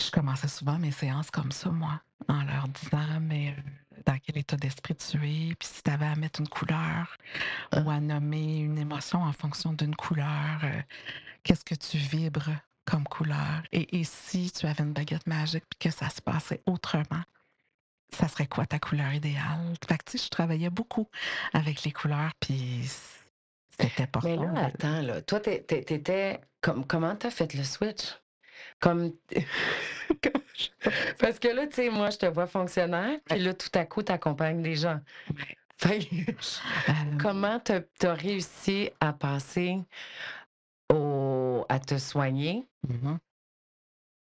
je commençais souvent mes séances comme ça, moi, en leur disant, ah, mais euh, dans quel état d'esprit tu es, puis si tu avais à mettre une couleur ou à nommer une émotion en fonction d'une couleur, euh, qu'est-ce que tu vibres comme couleur? Et, si tu avais une baguette magique, puis que ça se passait autrement, ça serait quoi ta couleur idéale? Fait que, je travaillais beaucoup avec les couleurs, puis c'était important. Mais là, attends, là, toi, t'étais... Comme, comment t'as fait le switch? comme. Parce que là, tu sais, moi, je te vois fonctionnaire, puis là, tout à coup, tu accompagnes les gens. Euh. Comment tu as réussi à passer au, à te soigner mm-hmm.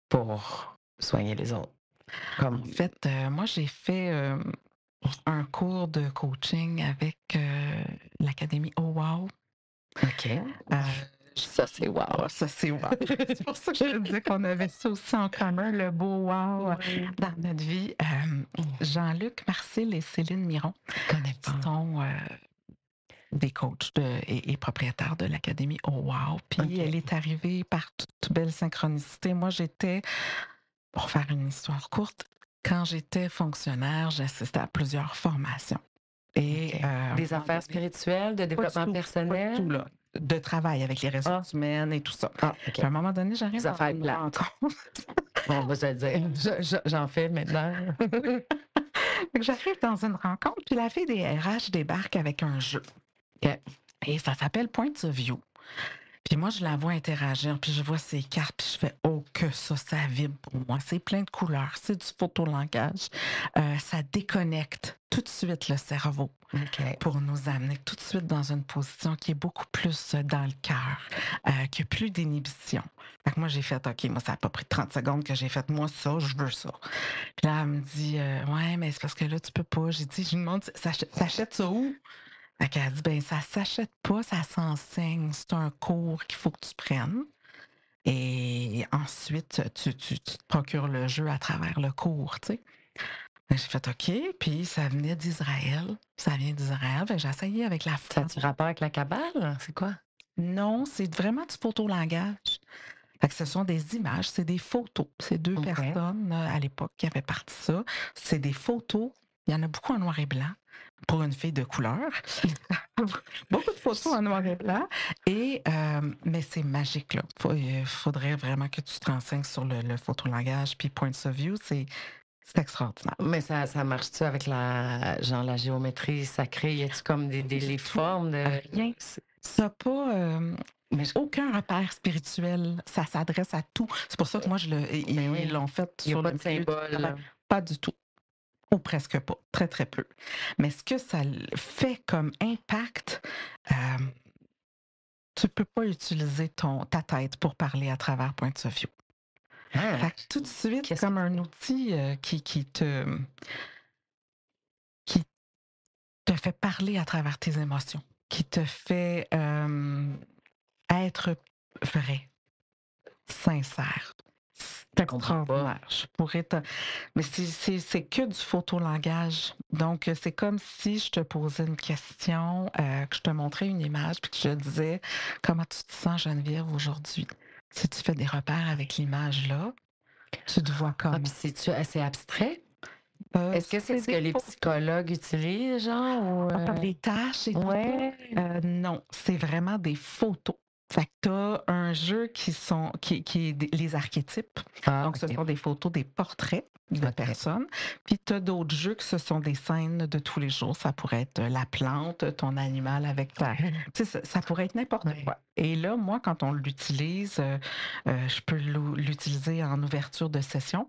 pour soigner les autres? Comme... En fait, euh, moi, j'ai fait euh, un cours de coaching avec l'Académie Oh Wow. OK. Ça, c'est wow. Ah, ça, c'est wow. c'est pour ça que je dis qu'on avait ça aussi en commun, le beau wow euh, dans notre vie. Euh, Jean-Luc Marcile et Céline Miron sont euh, des coachs et, propriétaires de l'Académie Oh Wow. Puis elle est arrivée par toute belle synchronicité. Moi, j'étais, pour faire une histoire courte, quand j'étais fonctionnaire, j'assistais à plusieurs formations. des affaires spirituelles, de développement personnel de travail avec les ressources ah. humaines et tout ça. Ah, à un moment donné, j'arrive dans à une rencontre. bon, on va se dire, j'en fais maintenant. j'arrive dans une rencontre, puis la fille des RH débarque avec un jeu. Et ça s'appelle Point of View. Puis moi, je la vois interagir, puis je vois ses cartes, puis je fais « Oh, que ça, ça vibre pour moi! » C'est plein de couleurs, c'est du photolangage. Euh, ça déconnecte tout de suite le cerveau pour nous amener tout de suite dans une position qui est beaucoup plus euh, dans le cœur, euh, qui a plus d'inhibition. Fait que moi, j'ai fait « OK, moi, ça n'a pas pris 30 secondes que j'ai fait « Moi, ça, je veux ça. » Puis là, elle me dit Ouais, mais c'est parce que là, tu peux pas. » J'ai dit « Je lui demande, ça, ça achète ça où? » Elle qu'elle dit, ben ça s'achète pas, ça s'enseigne, c'est un cours qu'il faut que tu prennes. Et ensuite, tu, te procures le jeu à travers le cours, J'ai fait OK, puis ça venait d'Israël. Ça vient d'Israël. J'ai essayé avec la photo. Ça a du rapport avec la cabale? C'est quoi? Non, c'est vraiment du photolangage. Fait que ce sont des images, c'est des photos. C'est deux personnes euh, à l'époque qui avaient parti ça. C'est des photos. Il y en a beaucoup en noir et blanc pour une fille de couleur. Beaucoup de photos en noir et blanc. Et, euh, mais c'est magique, là. Il euh, faudrait vraiment que tu te renseignes sur le, le photolangage. Puis Points of View, c'est c'est extraordinaire. Mais ça, marche-tu avec la, genre, la géométrie sacrée? Y a-tu comme des, formes de. Rien. Ça pas. Euh, mais aucun repère spirituel. Ça s'adresse à tout. C'est pour ça que moi, je le, ben ils l'ont fait Il sur a pas de symbole. Pas du tout ou presque pas, très très peu. Mais ce que ça fait comme impact, euh, tu ne peux pas utiliser ton, ta tête pour parler à travers Point of ah, tout de suite, comme un outil euh, qui, qui, te, qui te fait parler à travers tes émotions, qui te fait euh, être vrai, sincère extraordinaire. Je pourrais te... Mais c'est que du photolangage. Donc, euh, c'est comme si je te posais une question, euh, que je te montrais une image, puis que je disais comment tu te sens, Geneviève, aujourd'hui. Si tu fais des repères avec l'image-là, tu te vois ah, comme. c'est assez abstrait? Euh, Est-ce que c'est ce que les psychologues utilisent, genre? Ou Des ah, tâches et tout. non, c'est vraiment des photos. Fait que t'as un jeu qui sont qui, est les archétypes. Ah, Donc, ce sont des photos, des portraits de personnes. Puis t'as d'autres jeux que ce sont des scènes de tous les jours. Ça pourrait être euh, la plante, ton animal avec ta. ça, ça, pourrait être n'importe quoi. Et là, moi, quand on l'utilise, euh, euh, je peux l'utiliser en ouverture de session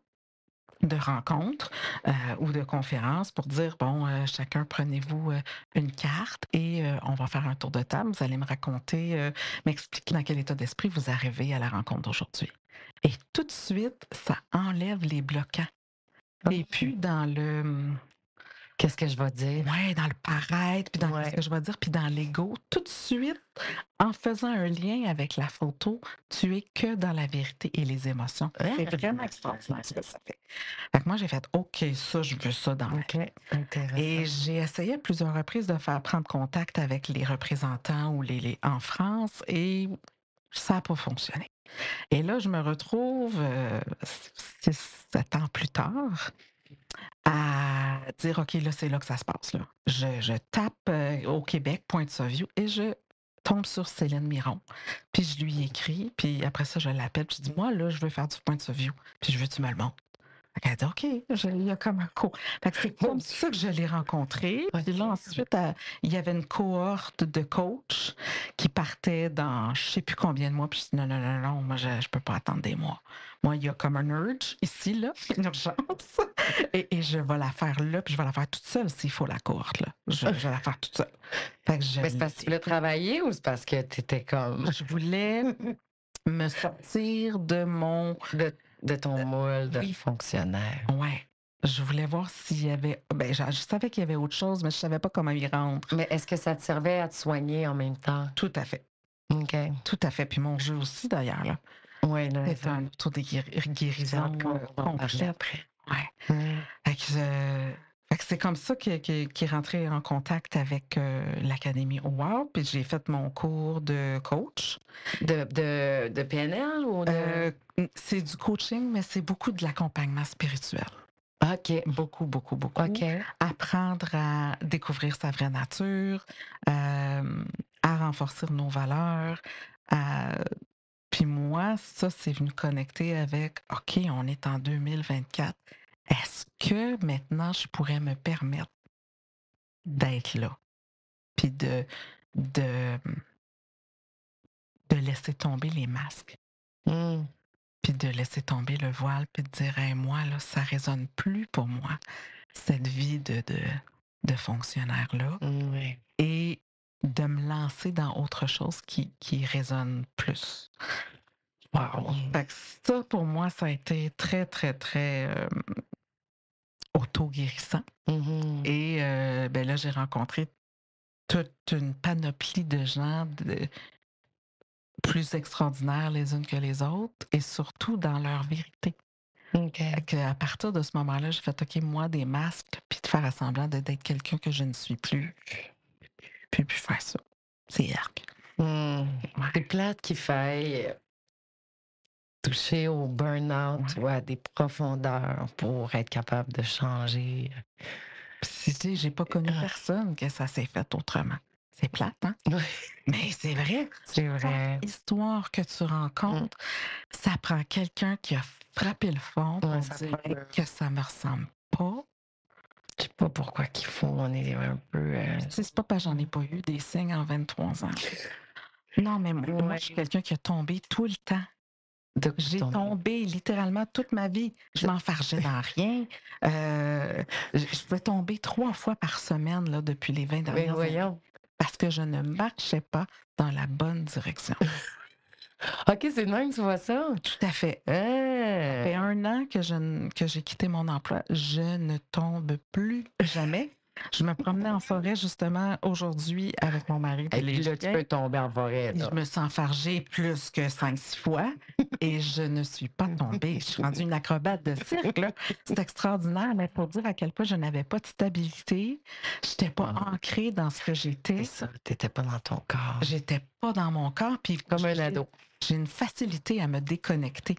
de rencontres euh, ou de conférences pour dire, bon, euh, chacun prenez-vous euh, une carte et on va faire un tour de table. Vous allez me raconter, m'expliquer dans quel état d'esprit vous arrivez à la rencontre d'aujourd'hui. Et tout de suite, ça enlève les bloquants. Ah. Et puis, dans le, hum, qu'est-ce que je vais dire, ouais, dans le paraître, puis dans ce que je vais dire, puis dans l'ego, tout de suite, en faisant un lien avec la photo, tu es que dans la vérité et les émotions. Ah. C'est vraiment extraordinaire ce que ça fait. moi, j'ai fait OK, ça, je veux ça dans OK, intéressant. Et j'ai essayé à plusieurs reprises de faire prendre contact avec les représentants ou les, en France et ça n'a pas fonctionné. Et là, je me retrouve euh, six, sept ans plus tard à dire, OK, là, c'est là que ça se passe. Là. Je, tape euh, au Québec, point de view, et je tombe sur Céline Miron. Puis je lui écris, puis après ça, je l'appelle, puis je dis, moi, là, je veux faire du point de view, puis je veux que tu me le Elle dit, OK, il y a comme un cours. C'est comme ça que je l'ai rencontré. Puis là, ensuite, euh, il y avait une cohorte de coachs qui partaient dans je ne sais plus combien de mois. Puis non, non, non, non, moi, je ne peux pas attendre des mois. Moi, il y a comme un urge ici, là, une urgence. Et, je vais la faire là, puis je vais la faire toute seule s'il faut la courte. Là. Je, vais la faire toute seule. Mais c'est parce que tu voulais travailler ou c'est parce que tu étais comme. Je voulais me sortir de mon. De, ton moule de oui. fonctionnaire. Ouais. Je voulais voir s'il y avait. Ben, je, savais qu'il y avait autre chose, mais je savais pas comment y rendre. Mais est-ce que ça te servait à te soigner en même temps? Tout à fait. OK. Tout à fait. Puis mon jeu aussi, d'ailleurs. Oui, c'est un des guérisons après. Ouais. c'est comme ça qu'il est rentré en contact avec euh, l'Académie Wow. Puis j'ai fait mon cours de coach. De, de, PNL ou euh, c'est du coaching, mais c'est beaucoup de l'accompagnement spirituel. OK. Beaucoup, beaucoup, beaucoup. OK. Apprendre à découvrir sa vraie nature, euh, à renforcer nos valeurs, à puis moi, ça, c'est venu connecter avec, OK, on est en 2024. Est-ce que maintenant, je pourrais me permettre d'être là? Puis de, de, de laisser tomber les masques. Mmh. Puis de laisser tomber le voile, puis de dire, moi, là, ça résonne plus pour moi, cette vie de, de, de fonctionnaire-là. Mmh, oui de me lancer dans autre chose qui, qui résonne plus. Wow. ça, pour moi, ça a été très, très, très euh, auto-guérissant. Mm-hmm. Et euh, ben là, j'ai rencontré toute une panoplie de gens de, plus extraordinaires les unes que les autres et surtout dans leur vérité. Que à partir de ce moment-là, j'ai fait OK, moi, des masques, puis de faire semblant semblant d'être quelqu'un que je ne suis plus. Je plus faire ça. C'est arc. Mmh. C'est plate qu'il faille euh, toucher au burn-out ou à des profondeurs pour être capable de changer. Si tu sais, j'ai pas connu ah. personne que ça s'est fait autrement. C'est plate, hein? Oui. Mais c'est vrai. C'est vrai. histoire que tu mmh. rencontres, ça prend quelqu'un qui a frappé le fond pour dire que ça me ressemble pas. Je sais pas pourquoi qu'il faut, on est un peu. Euh, c'est pas parce que j'en ai pas eu des signes en 23 ans. non, mais moi, je suis quelqu'un qui a tombé tout le temps. J'ai tombé. littéralement toute ma vie. Je m'enfargeais dans rien. Euh, je pouvais tomber trois fois par semaine là, depuis les 20 dernières années. Parce que je ne marchais pas dans la bonne direction. OK, c'est même, tu vois ça? Tout à fait. Hein? Ça fait un an que, je, que j'ai quitté mon emploi. Je ne tombe plus jamais. Je me promenais en forêt justement aujourd'hui avec mon mari. Et là, tu peux tomber en forêt. Je me sens fargée plus que cinq, six fois et je ne suis pas tombée. Je suis rendue une acrobate de cirque. C'est extraordinaire, mais pour dire à quel point je n'avais pas de stabilité, je n'étais pas ah. ancrée dans ce que j'étais. Tu n'étais pas dans ton corps. J'étais pas dans mon corps. Puis Comme un ado. J'ai une facilité à me déconnecter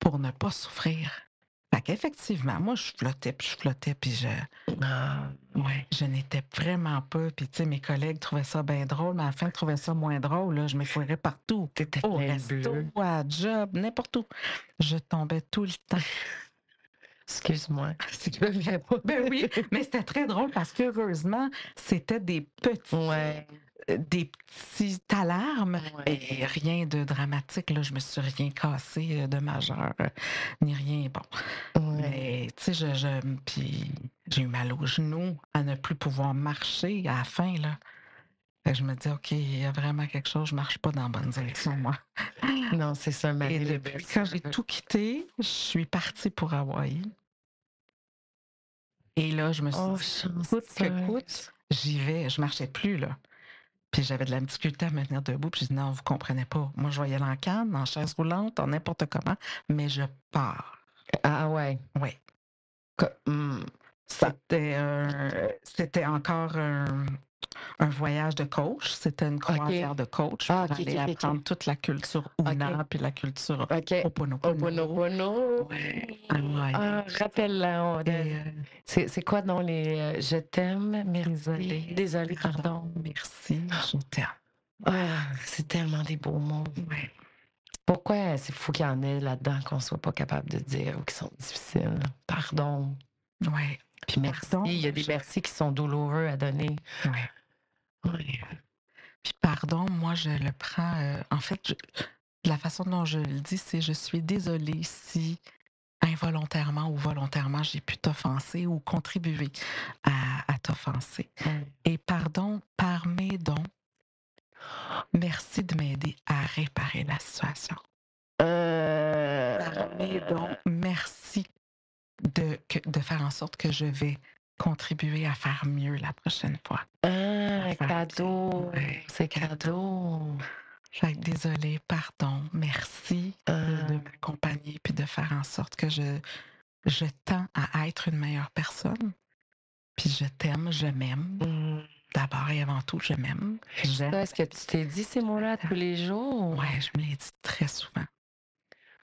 pour ne pas souffrir. Fait qu'effectivement, moi, je flottais, puis je flottais, puis je. Ah, ouais. Je n'étais vraiment pas. Puis, tu sais, mes collègues trouvaient ça bien drôle, mais à la fin, ils trouvaient ça moins drôle. Là, je m'effourais partout. T'étais au resto, à job, n'importe où. Je tombais tout le temps. Excuse-moi. Si tu pas. Ben oui, mais c'était très drôle parce qu'heureusement, c'était des petits. Ouais. Euh, des petites alarmes et rien de dramatique. Là, je me suis rien cassé euh, de majeur, euh, ni rien. Bon. Mais tu sais, j'ai eu mal aux genoux à ne plus pouvoir marcher à la fin. Là. je me dis, OK, il y a vraiment quelque chose, je marche pas dans la bonne direction, moi. non, c'est ça, ben, quand j'ai tout quitté, je suis partie pour Hawaï. Et là, je me suis oh, dit, j'y vais. Je marchais plus, là. Puis j'avais de la difficulté à me tenir debout. Puis je dis non, vous comprenez pas. Moi, je voyais en canne, en chaise roulante, en n'importe comment, mais je pars. Ah ouais. Oui. Hmm, c'était, c'était encore un, un voyage de coach. C'était une croisière de coach pour ah, aller apprendre toute la culture Ouna puis la culture Oponopono. Opono. Ah, ah, rappelle la euh, C'est, quoi dans les euh, Je t'aime, mais désolé. Désolée, pardon. Merci, je t'aime. c'est tellement des beaux mots. Pourquoi c'est fou qu'il y en ait là-dedans qu'on ne soit pas capable de dire ou qui sont difficiles? Pardon. Oui. Puis merci, il y a des merci qui sont douloureux à donner. Oui. Puis pardon, moi je le prends. Euh, en fait, la façon dont je le dis, c'est je suis désolée si involontairement ou volontairement j'ai pu t'offenser ou contribuer à, t'offenser. Mm. Et pardon par mes dons. Merci de m'aider à réparer la situation. Euh... Par mes dons, merci de, de faire en sorte que je vais contribuer à faire mieux la prochaine fois. Ah, cadeau! C'est cadeau! vais désolé, pardon, merci ah. de, m'accompagner puis de faire en sorte que je, tends à être une meilleure personne. Puis je t'aime, je m'aime. Mmh. D'abord et avant tout, je m'aime. Est-ce que tu t'es dit ces mots-là tous les jours? Oui, je me les dis très souvent.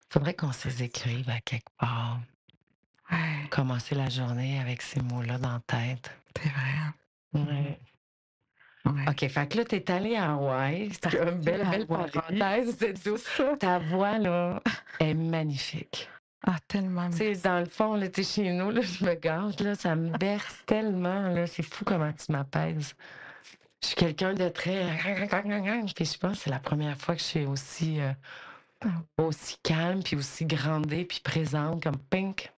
Faudrait qu'on se écrive à quelque part. Commencer la journée avec ces mots-là dans la tête. C'est vrai. Hein. Oui. OK, fait que là, t'es allé à Hawaï. C'est une belle, belle parenthèse, c'est tout ça. Ta voix, là, est magnifique. Ah, tellement. Tu sais, dans le fond, là, t'es chez nous, là, je me garde, là, ça me berce tellement, là. C'est fou comment tu m'apaises. Je suis quelqu'un de très. Puis je pense que c'est la première fois que je suis aussi, euh, ah. aussi calme, puis aussi grandée, puis présente, comme pink.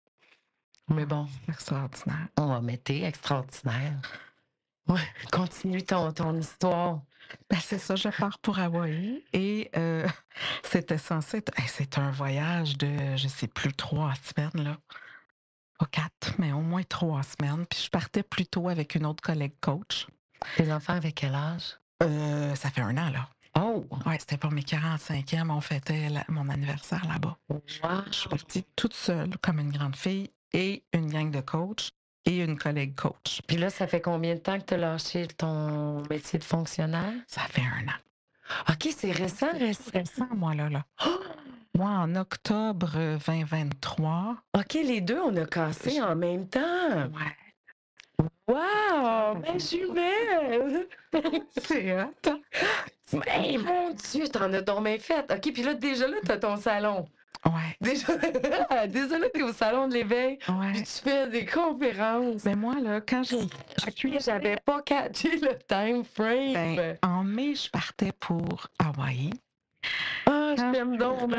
Mais bon, extraordinaire. On va mettre extraordinaire. Oui, continue ton, ton histoire. Ben, c'est ça, je pars pour Hawaï et euh, c'était censé être. c'est un voyage de, je sais plus, trois semaines, là. Pas quatre, mais au moins trois semaines. Puis je partais plutôt avec une autre collègue coach. Tes enfants avec quel âge? Euh, ça fait un an, là. Oh! Ouais, c'était pour mes 45e. On fêtait mon anniversaire là-bas. Je suis partie toute seule, comme une grande fille, et une gang de coachs et une collègue coach. Puis là, ça fait combien de temps que tu as lâché ton métier de fonctionnaire? Ça fait un an. OK, c'est récent, récent. récent, moi, là, là. Moi, en octobre 2023. OK, les deux, on a cassé en même temps. Ouais. Wow! Ben jumelle! c'est hot! Hein? mon Dieu, t'en as dormi fait! OK, puis là, déjà là, t'as ton salon. Ouais. Déjà, désolé, t'es au salon de l'éveil. tu fais des conférences. Mais moi, là, quand j'ai j'avais pas catché le time frame. Ben, en mai, je partais pour Hawaï. Ah, je t'aime donc,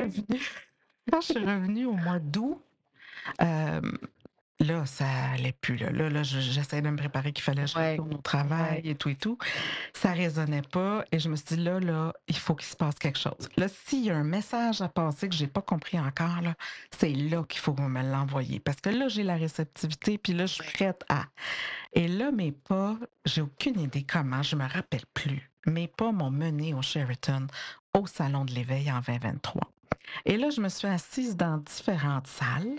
Quand je suis revenue au mois d'août, euh, Là, ça n'allait plus. Là, là, là j'essayais de me préparer qu'il fallait que je retourne au travail et tout et tout. Ça résonnait pas et je me suis dit, là, là, il faut qu'il se passe quelque chose. Là, s'il y a un message à passer que j'ai pas compris encore, là, c'est là qu'il faut me l'envoyer. Parce que là, j'ai la réceptivité puis là, je suis prête à. Et là, mes pas, j'ai aucune idée comment, je me rappelle plus. Mes pas m'ont mené au Sheraton, au Salon de l'éveil en 2023. Et là, je me suis assise dans différentes salles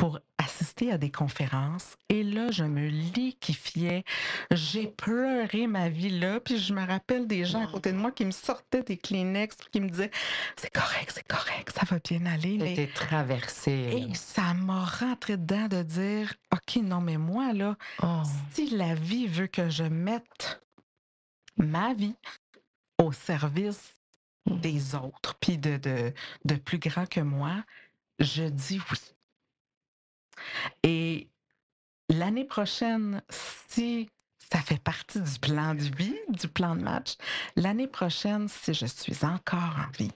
pour assister à des conférences. Et là, je me liquifiais. J'ai pleuré ma vie là. Puis je me rappelle des gens à côté de moi qui me sortaient des Kleenex, qui me disaient C'est correct, c'est correct, ça va bien aller. Et ça m'a rentré dedans de dire OK, non, mais moi, là, oh. si la vie veut que je mette ma vie au service mm. des autres, puis de, de, de plus grands que moi, je dis oui. Et l'année prochaine, si ça fait partie du plan de vie, du plan de match, l'année prochaine, si je suis encore en vie,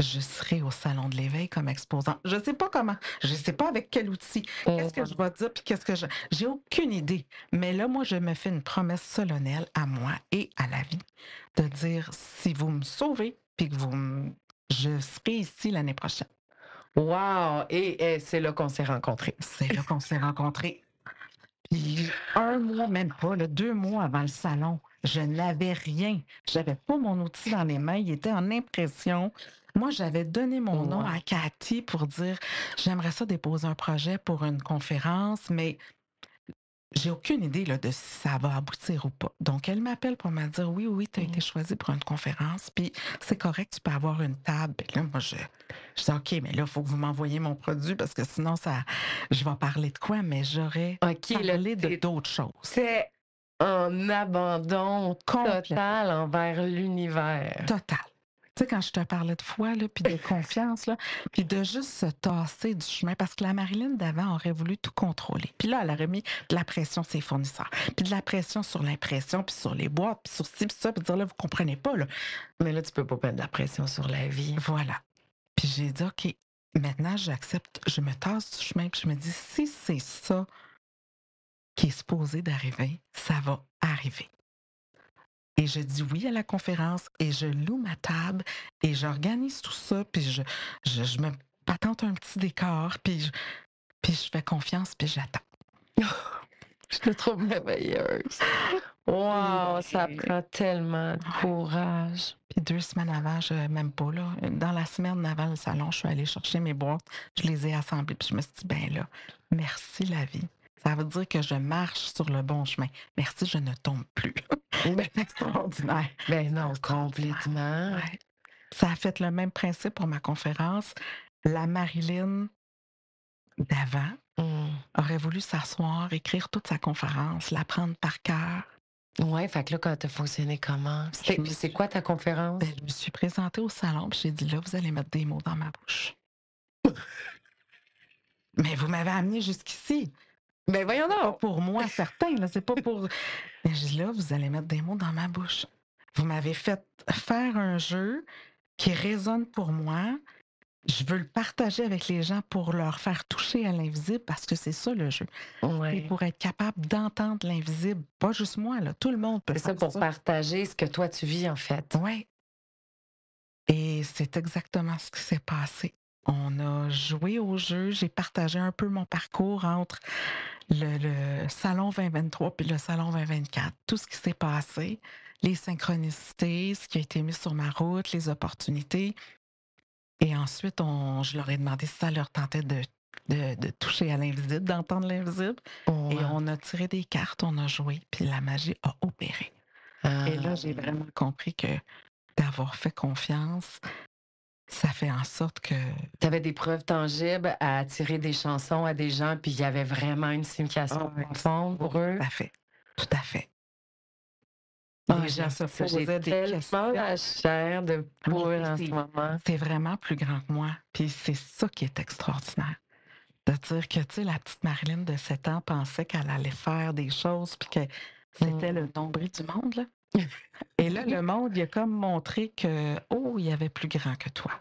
je serai au Salon de l'éveil comme exposant. Je ne sais pas comment, je ne sais pas avec quel outil, qu'est-ce que je mm-hmm. vais dire, puis qu'est-ce que je... J'ai aucune idée. Mais là, moi, je me fais une promesse solennelle à moi et à la vie de dire, si vous me sauvez, puis que vous Je serai ici l'année prochaine. Wow! Et, c'est là qu'on s'est rencontrés. C'est là qu'on s'est rencontrés. Puis un mois, même pas, deux mois avant le salon, je n'avais rien. J'avais pas mon outil dans les mains. Il était en impression. Moi, j'avais donné mon nom à Cathy pour dire j'aimerais ça déposer un projet pour une conférence, mais j'ai aucune idée de si ça va aboutir ou pas. Donc, elle m'appelle pour me dire Oui, oui, tu as été mm-hmm. choisie pour une conférence, puis c'est correct, tu peux avoir une table. Ben là, moi, je, je dis OK, mais là, il faut que vous m'envoyez mon produit parce que sinon, ça, je vais parler de quoi, mais j'aurais okay, parlé de d'autres choses. C'est un abandon total envers l'univers. Total sais, quand je te parlais de foi, puis de confiance, puis de juste se tasser du chemin, parce que la Marilyn d'avant aurait voulu tout contrôler. Puis là, elle aurait mis de la pression sur ses fournisseurs, puis de la pression sur l'impression, puis sur les boîtes, puis sur ci, puis ça, puis dire là, vous comprenez pas, là. Mais là, tu peux pas mettre de la pression sur la vie. Voilà. Puis j'ai dit, OK, maintenant, j'accepte, je me tasse du chemin, puis je me dis, si c'est ça qui est supposé d'arriver, ça va arriver et je dis oui à la conférence et je loue ma table et j'organise tout ça, puis je, me patente un petit décor, puis je, puis je fais confiance, puis j'attends. je te trouve merveilleuse. Wow, ça prend tellement de courage. Puis deux semaines avant, je, même pas là, dans la semaine avant le salon, je suis allée chercher mes boîtes, je les ai assemblées, puis je me suis dit, ben là, merci la vie ça veut dire que je marche sur le bon chemin. Merci, je ne tombe plus. c'est extraordinaire. Mais ben non, complètement. Ça a fait le même principe pour ma conférence. La Marilyn d'avant mmh. aurait voulu s'asseoir, écrire toute sa conférence, la prendre par cœur. Oui, fait que là, quand as fonctionné comment? c'est quoi ta conférence? Ben, je me suis présentée au salon, puis j'ai dit là, vous allez mettre des mots dans ma bouche. Mais vous m'avez amenée jusqu'ici. Ben voyons donc, pour moi, certain, c'est pas pour. je dis là, vous allez mettre des mots dans ma bouche. Vous m'avez fait faire un jeu qui résonne pour moi. Je veux le partager avec les gens pour leur faire toucher à l'invisible parce que c'est ça le jeu. Et pour être capable d'entendre l'invisible, pas juste moi, là, tout le monde peut. C'est ça pour partager ce que toi tu vis en fait. Oui. Et c'est exactement ce qui s'est passé. On a joué au jeu. J'ai partagé un peu mon parcours entre le, salon 2023 et le salon 2024. Tout ce qui s'est passé, les synchronicités, ce qui a été mis sur ma route, les opportunités. Et ensuite, on, je leur ai demandé si ça leur tentait de, de, toucher à l'invisible, d'entendre l'invisible. et on a tiré des cartes, on a joué, puis la magie a opéré. Et là, j'ai ah. vraiment compris que d'avoir fait confiance, ça fait en sorte que... Tu avais des preuves tangibles à attirer des chansons à des gens, puis il y avait vraiment une signification ah pour eux. Tout à fait. Tout à fait. Ah, gens se posaient la chair de ah en ce moment. C'est vraiment plus grand que moi. Puis c'est ça qui est extraordinaire. De dire que, tu sais, la petite Marilyn de 7 ans pensait qu'elle allait faire des choses, puis que c'était mmh. le nombril du monde, là. Et là, le monde, il a comme montré que, oh, il y avait plus grand que toi.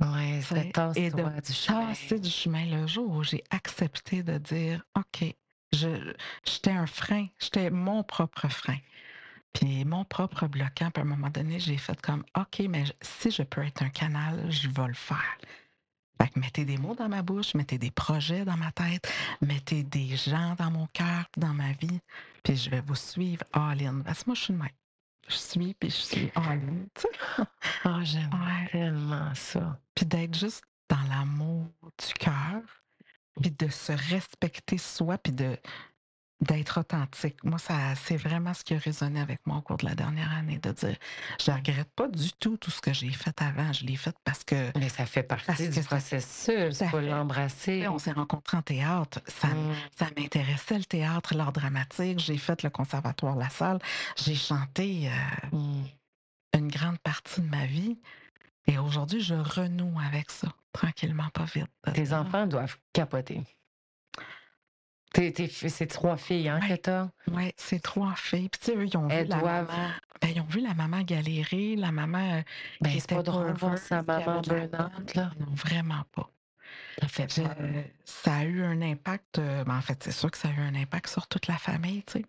Oui, ça du chemin. du chemin le jour où j'ai accepté de dire, OK, j'étais un frein, j'étais mon propre frein. Puis mon propre bloquant, puis à un moment donné, j'ai fait comme, OK, mais si je peux être un canal, je vais le faire mettez des mots dans ma bouche, mettez des projets dans ma tête, mettez des gens dans mon cœur, dans ma vie, puis je vais vous suivre all-in. Parce que moi, je suis une mec, Je suis, puis je suis all-in. oh, ah, j'aime tellement ça. Puis d'être juste dans l'amour du cœur, puis de se respecter soi, puis de, d'être authentique. Moi, ça, c'est vraiment ce qui a résonné avec moi au cours de la dernière année, de dire, je ne regrette pas du tout tout ce que j'ai fait avant. Je l'ai fait parce que... Mais ça fait partie du processus, il faut l'embrasser. On s'est rencontrés en théâtre. Mmh. Ça, m'intéressait, le théâtre, l'art dramatique. J'ai fait le conservatoire La Salle. J'ai chanté euh, mmh. une grande partie de ma vie. Et aujourd'hui, je renoue avec ça, tranquillement, pas vite. Tes enfants doivent capoter. C'est trois filles, hein, ouais. Oui, c'est trois filles. Puis, tu sais, eux, ils ont vu la maman. Ben, ils ont vu la maman galérer, la maman. Euh, ben, c'est pas drôle voir sa maman brunante, là. Non, vraiment pas. Ça, fait a eu un impact. Euh, ben, en fait, c'est sûr que ça a eu un impact sur toute la famille, tu sais.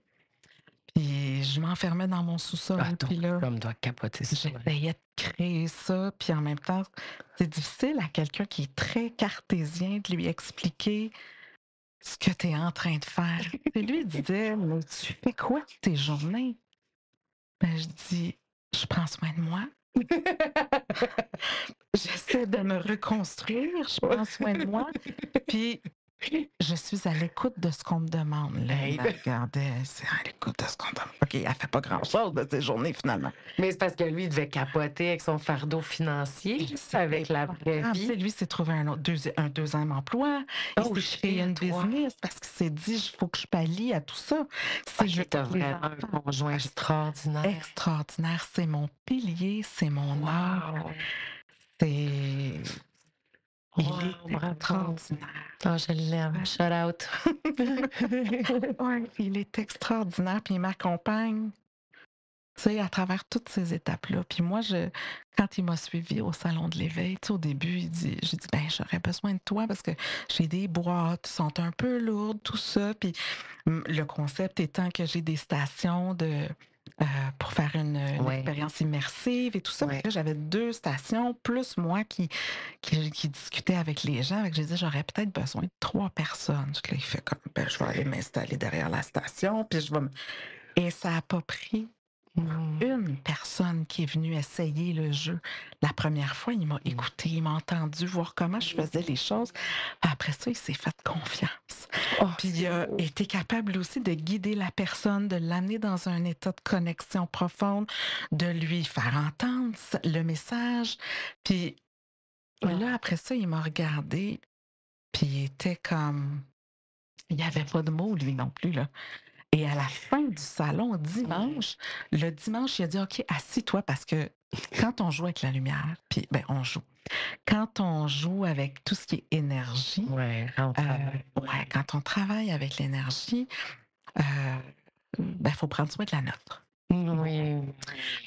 Puis je m'enfermais dans mon sous-sol. Ah, puis là, l'homme doit capoter ça. J'essayais de créer ça. Puis en même temps, c'est difficile à quelqu'un qui est très cartésien de lui expliquer ce que tu es en train de faire. Et lui, il disait, mais tu fais quoi de tes journées? Ben, je dis, je prends soin de moi. J'essaie de me reconstruire, je prends soin de moi. Puis je suis à l'écoute de ce qu'on me demande. Là, Regardez, regardait, c'est à l'écoute de ce qu'on me demande. OK, elle fait pas grand-chose de ses journées, finalement. Mais c'est parce que lui, il devait capoter avec son fardeau financier, avec la vraie ah, vie. Lui, s'est trouvé un, deuxième emploi. il oh, s'est créé un business parce qu'il s'est dit, il faut que je pallie à tout ça. C'est juste un conjoint ah, extraordinaire. Extraordinaire. C'est mon pilier, c'est mon art. C'est il est extraordinaire. je l'aime. Shout out. il est extraordinaire, puis il m'accompagne à travers toutes ces étapes-là. Puis moi, je, quand il m'a suivi au Salon de l'Éveil, au début, il dit, j'ai dit, ben, j'aurais besoin de toi parce que j'ai des boîtes, sont un peu lourdes, tout ça. Puis le concept étant que j'ai des stations de, euh, pour faire une, expérience immersive et tout ça. J'avais deux stations, plus moi qui, qui, qui discutais avec les gens. J'ai dit, j'aurais peut-être besoin de trois personnes. fait comme, ben, je vais aller m'installer derrière la station, puis je vais Et ça n'a pas pris Mmh. Une personne qui est venue essayer le jeu. La première fois, il m'a mmh. écouté, il m'a entendu voir comment je faisais les choses. Après ça, il s'est fait confiance. Oh, puis il a été capable aussi de guider la personne, de l'amener dans un état de connexion profonde, de lui faire entendre le message. Puis ah. là, après ça, il m'a regardé, puis il était comme... Il n'y avait pas de mots, lui non plus, là. Et à la fin du salon, dimanche, le dimanche, il a dit OK, assis-toi parce que quand on joue avec la lumière, puis ben, on joue. Quand on joue avec tout ce qui est énergie, euh, quand, on travaille, avec l'énergie, il euh, ben, faut prendre soin de la nôtre oui.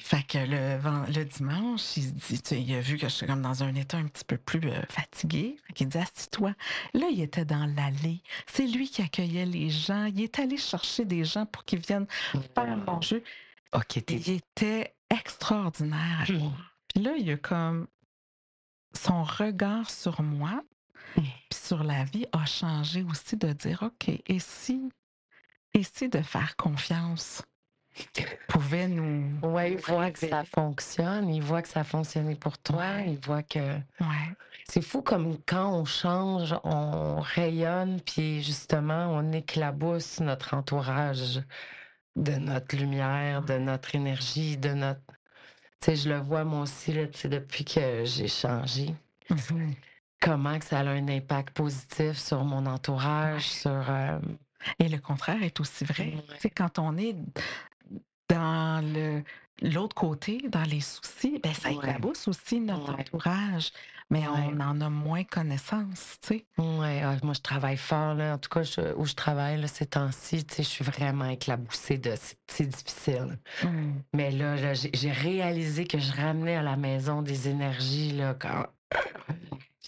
Fait que le, dimanche, il, dit, tu il a vu que je suis comme dans un état un petit peu plus euh, fatigué. il qu'il dit Assis-toi. Là, il était dans l'allée. C'est lui qui accueillait les gens. Il est allé chercher des gens pour qu'ils viennent faire mon mmh. jeu. Ok. il était extraordinaire. Mmh. Puis là, il a comme son regard sur moi, mmh. puis sur la vie a changé aussi de dire OK, et si, de faire confiance pouvait nous. Oui, il voit que ça fonctionne, il voit que ça fonctionné pour toi, il voit que. C'est fou comme quand on change, on rayonne, puis justement, on éclabousse notre entourage de notre lumière, de notre énergie, de notre. Tu sais, je le vois moi aussi, depuis que j'ai changé. Mm-hmm. Comment que ça a un impact positif sur mon entourage, sur. Euh, Et le contraire est aussi vrai. sais, Quand on est dans l'autre côté, dans les soucis, ben, ça éclabousse aussi notre entourage, mais on en a moins connaissance, tu sais. Oui, ah, moi, je travaille fort, là. En tout cas, où je travaille, là, ces temps-ci, je suis vraiment éclaboussée de... C'est difficile. Mmh. Mais là, là j'ai réalisé que je ramenais à la maison des énergies, là, quand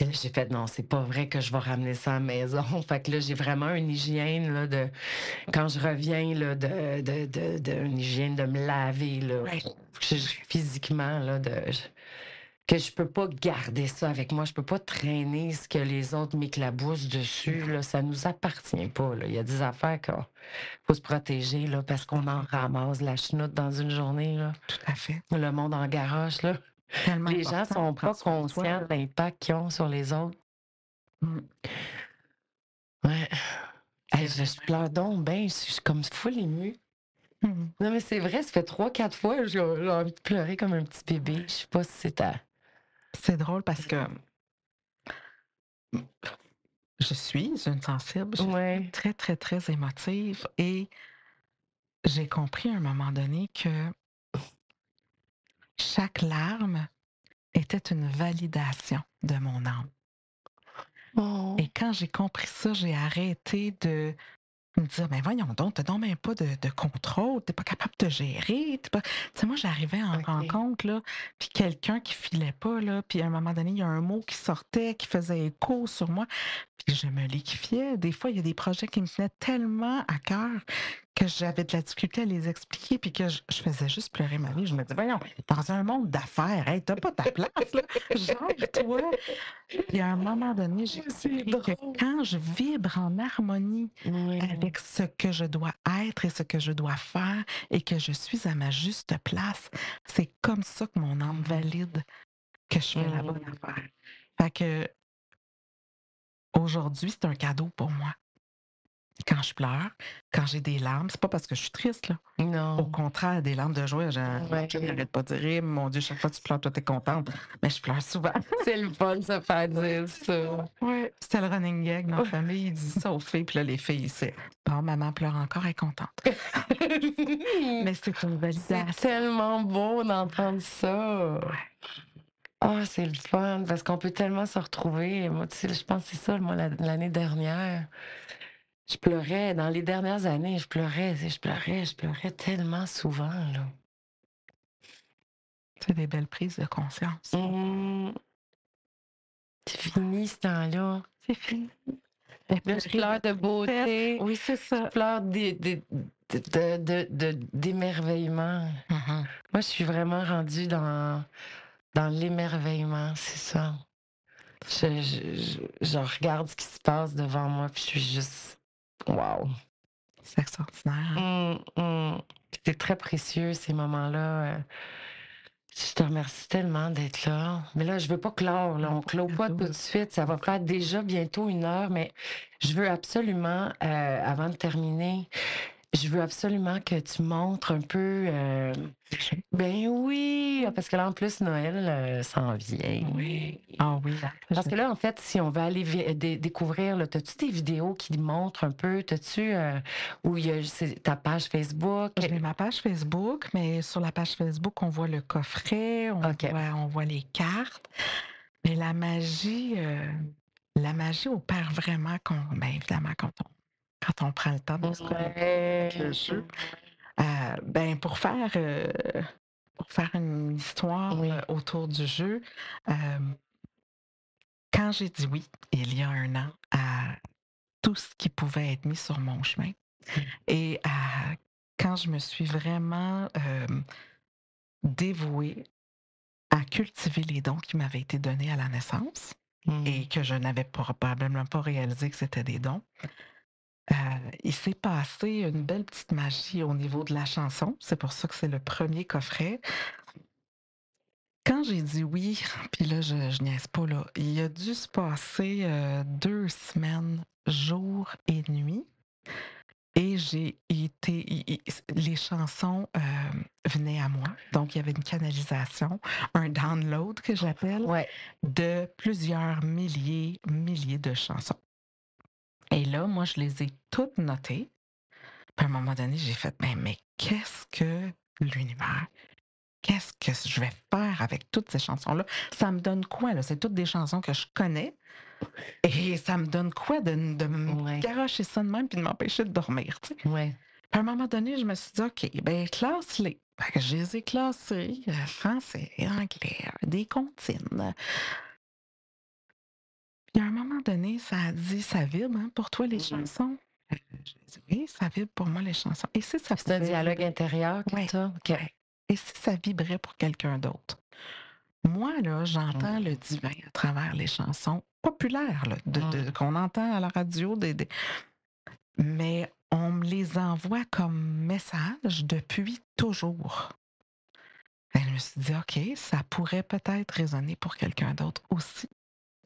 j'ai fait non, c'est pas vrai que je vais ramener ça à la maison. Fait que là, j'ai vraiment une hygiène là, de quand je reviens là, de, une hygiène de me laver là, physiquement là, que je peux pas garder ça avec moi, je peux pas traîner ce que les autres m'éclaboussent dessus là, ça nous appartient pas là. Il y a des affaires qu'il faut se protéger là parce qu'on en ramasse la chenoute dans une journée là. Tout à fait. Le monde en garage, là les gens sont pas conscients de l'impact qu'ils ont sur les autres. Mmh. Ouais. je, pleure donc ben, je suis comme full émue. Mmh. Non, mais c'est vrai, ça fait trois, quatre fois, que j'ai envie de pleurer comme un petit bébé. Je sais pas si c'est C'est drôle parce que mmh. je suis une sensible, je suis très, très, très émotive et j'ai compris à un moment donné que chaque larme était une validation de mon âme. Oh. Et quand j'ai compris ça, j'ai arrêté de me dire, mais voyons donc, tu n'as même pas de, contrôle, t'es pas capable de gérer. Tu sais, moi, j'arrivais en rencontre, là, puis quelqu'un qui filait pas, là, puis à un moment donné, il y a un mot qui sortait, qui faisait écho sur moi, puis je me liquifiais. Des fois, il y a des projets qui me tenaient tellement à cœur que j'avais de la difficulté à les expliquer, puis que je, faisais juste pleurer ma vie. Je me disais, voyons, dans un monde d'affaires, tu t'as pas ta place, là. toi Puis à un moment donné, j'ai que quand je vibre en harmonie avec ce que je dois être et ce que je dois faire et que je suis à ma juste place, c'est comme ça que mon âme valide que je fais la bonne affaire. Fait que aujourd'hui, c'est un cadeau pour moi quand je pleure, quand j'ai des larmes, c'est pas parce que je suis triste, là. Non. Au contraire, des larmes de joie, je n'arrête pas de dire, mon Dieu, chaque fois que tu pleures, toi, tu es contente. Mais je pleure souvent. c'est le fun de se faire dire ça. c'était le running gag dans la famille. Il dit ça aux filles, puis là, les filles, c'est bon, maman pleure encore, elle est contente. Mais c'est une C'est tellement beau d'entendre ça. Ah, c'est le fun, parce qu'on peut tellement se retrouver. Moi, tu sais, je pense que c'est ça, l'année dernière je pleurais. Dans les dernières années, je pleurais, je pleurais, je pleurais tellement souvent. Là. C'est des belles prises de conscience. Mmh. C'est fini ce temps-là. C'est fini. je pleure de beauté. Oui, c'est ça. Je pleure d'émerveillement. Mm-hmm. Moi, je suis vraiment rendue dans, dans l'émerveillement, c'est ça. Je, je, regarde ce qui se passe devant moi, puis je suis juste Wow! C'est extraordinaire. Mmh, mmh. c'était très précieux, ces moments-là. Euh. Je te remercie tellement d'être là. Mais là, je veux pas clore. On ne clôt pas tout de suite. Ça va faire déjà bientôt une heure, mais je veux absolument, euh, avant de terminer, je veux absolument que tu montres un peu. Euh, ben oui, parce que là, en plus, Noël euh, s'en vient. Oui. Ah oui. Parce que là, en fait, si on veut aller découvrir, là, as-tu des vidéos qui montrent un peu? T'as-tu euh, où il y a ta page Facebook? J'ai ma page Facebook, mais sur la page Facebook, on voit le coffret, on, voit, les cartes. Mais la magie, la magie opère vraiment quand, ben, évidemment, quand on quand on prend le temps de se euh, ben pour faire euh, pour faire une histoire euh, autour du jeu, quand j'ai dit oui il y a un an à tout ce qui pouvait être mis sur mon chemin mmh. et à, quand je me suis vraiment dévouée à cultiver les dons qui m'avaient été donnés à la naissance mmh. et que je n'avais probablement pas réalisé que c'était des dons, euh, il s'est passé une belle petite magie au niveau de la chanson. C'est pour ça que c'est le premier coffret. Quand j'ai dit oui, puis là, je, niaise pas, là, il a dû se passer euh, deux semaines, jour et nuit. Et j'ai été. Les chansons euh, venaient à moi. Donc, il y avait une canalisation, un download que j'appelle, de plusieurs milliers, milliers de chansons. Et là, moi, je les ai toutes notées. Puis à un moment donné, j'ai fait, mais, ben, mais qu'est-ce que l'univers? Qu'est-ce que je vais faire avec toutes ces chansons-là? Ça me donne quoi, là? C'est toutes des chansons que je connais. Et ça me donne quoi de, me garocher ça de même puis de m'empêcher de dormir, tu sais? Puis à un moment donné, je me suis dit, OK, ben classe-les. je les ai euh, français, anglais, euh, des comptines, y a un moment donné, ça a dit, ça vibre hein, pour toi les mmh chansons. oui, euh, ça vibre pour moi les chansons. Et si ça C'est un dialogue intérieur que Et si ça vibrait pour quelqu'un d'autre? Moi, là, mmh. j'entends le divin à travers les chansons populaires mmh. qu'on entend à la radio. Des, Mais on me les envoie comme message depuis toujours. Elle je me suis dit, OK, ça pourrait peut-être résonner pour quelqu'un d'autre aussi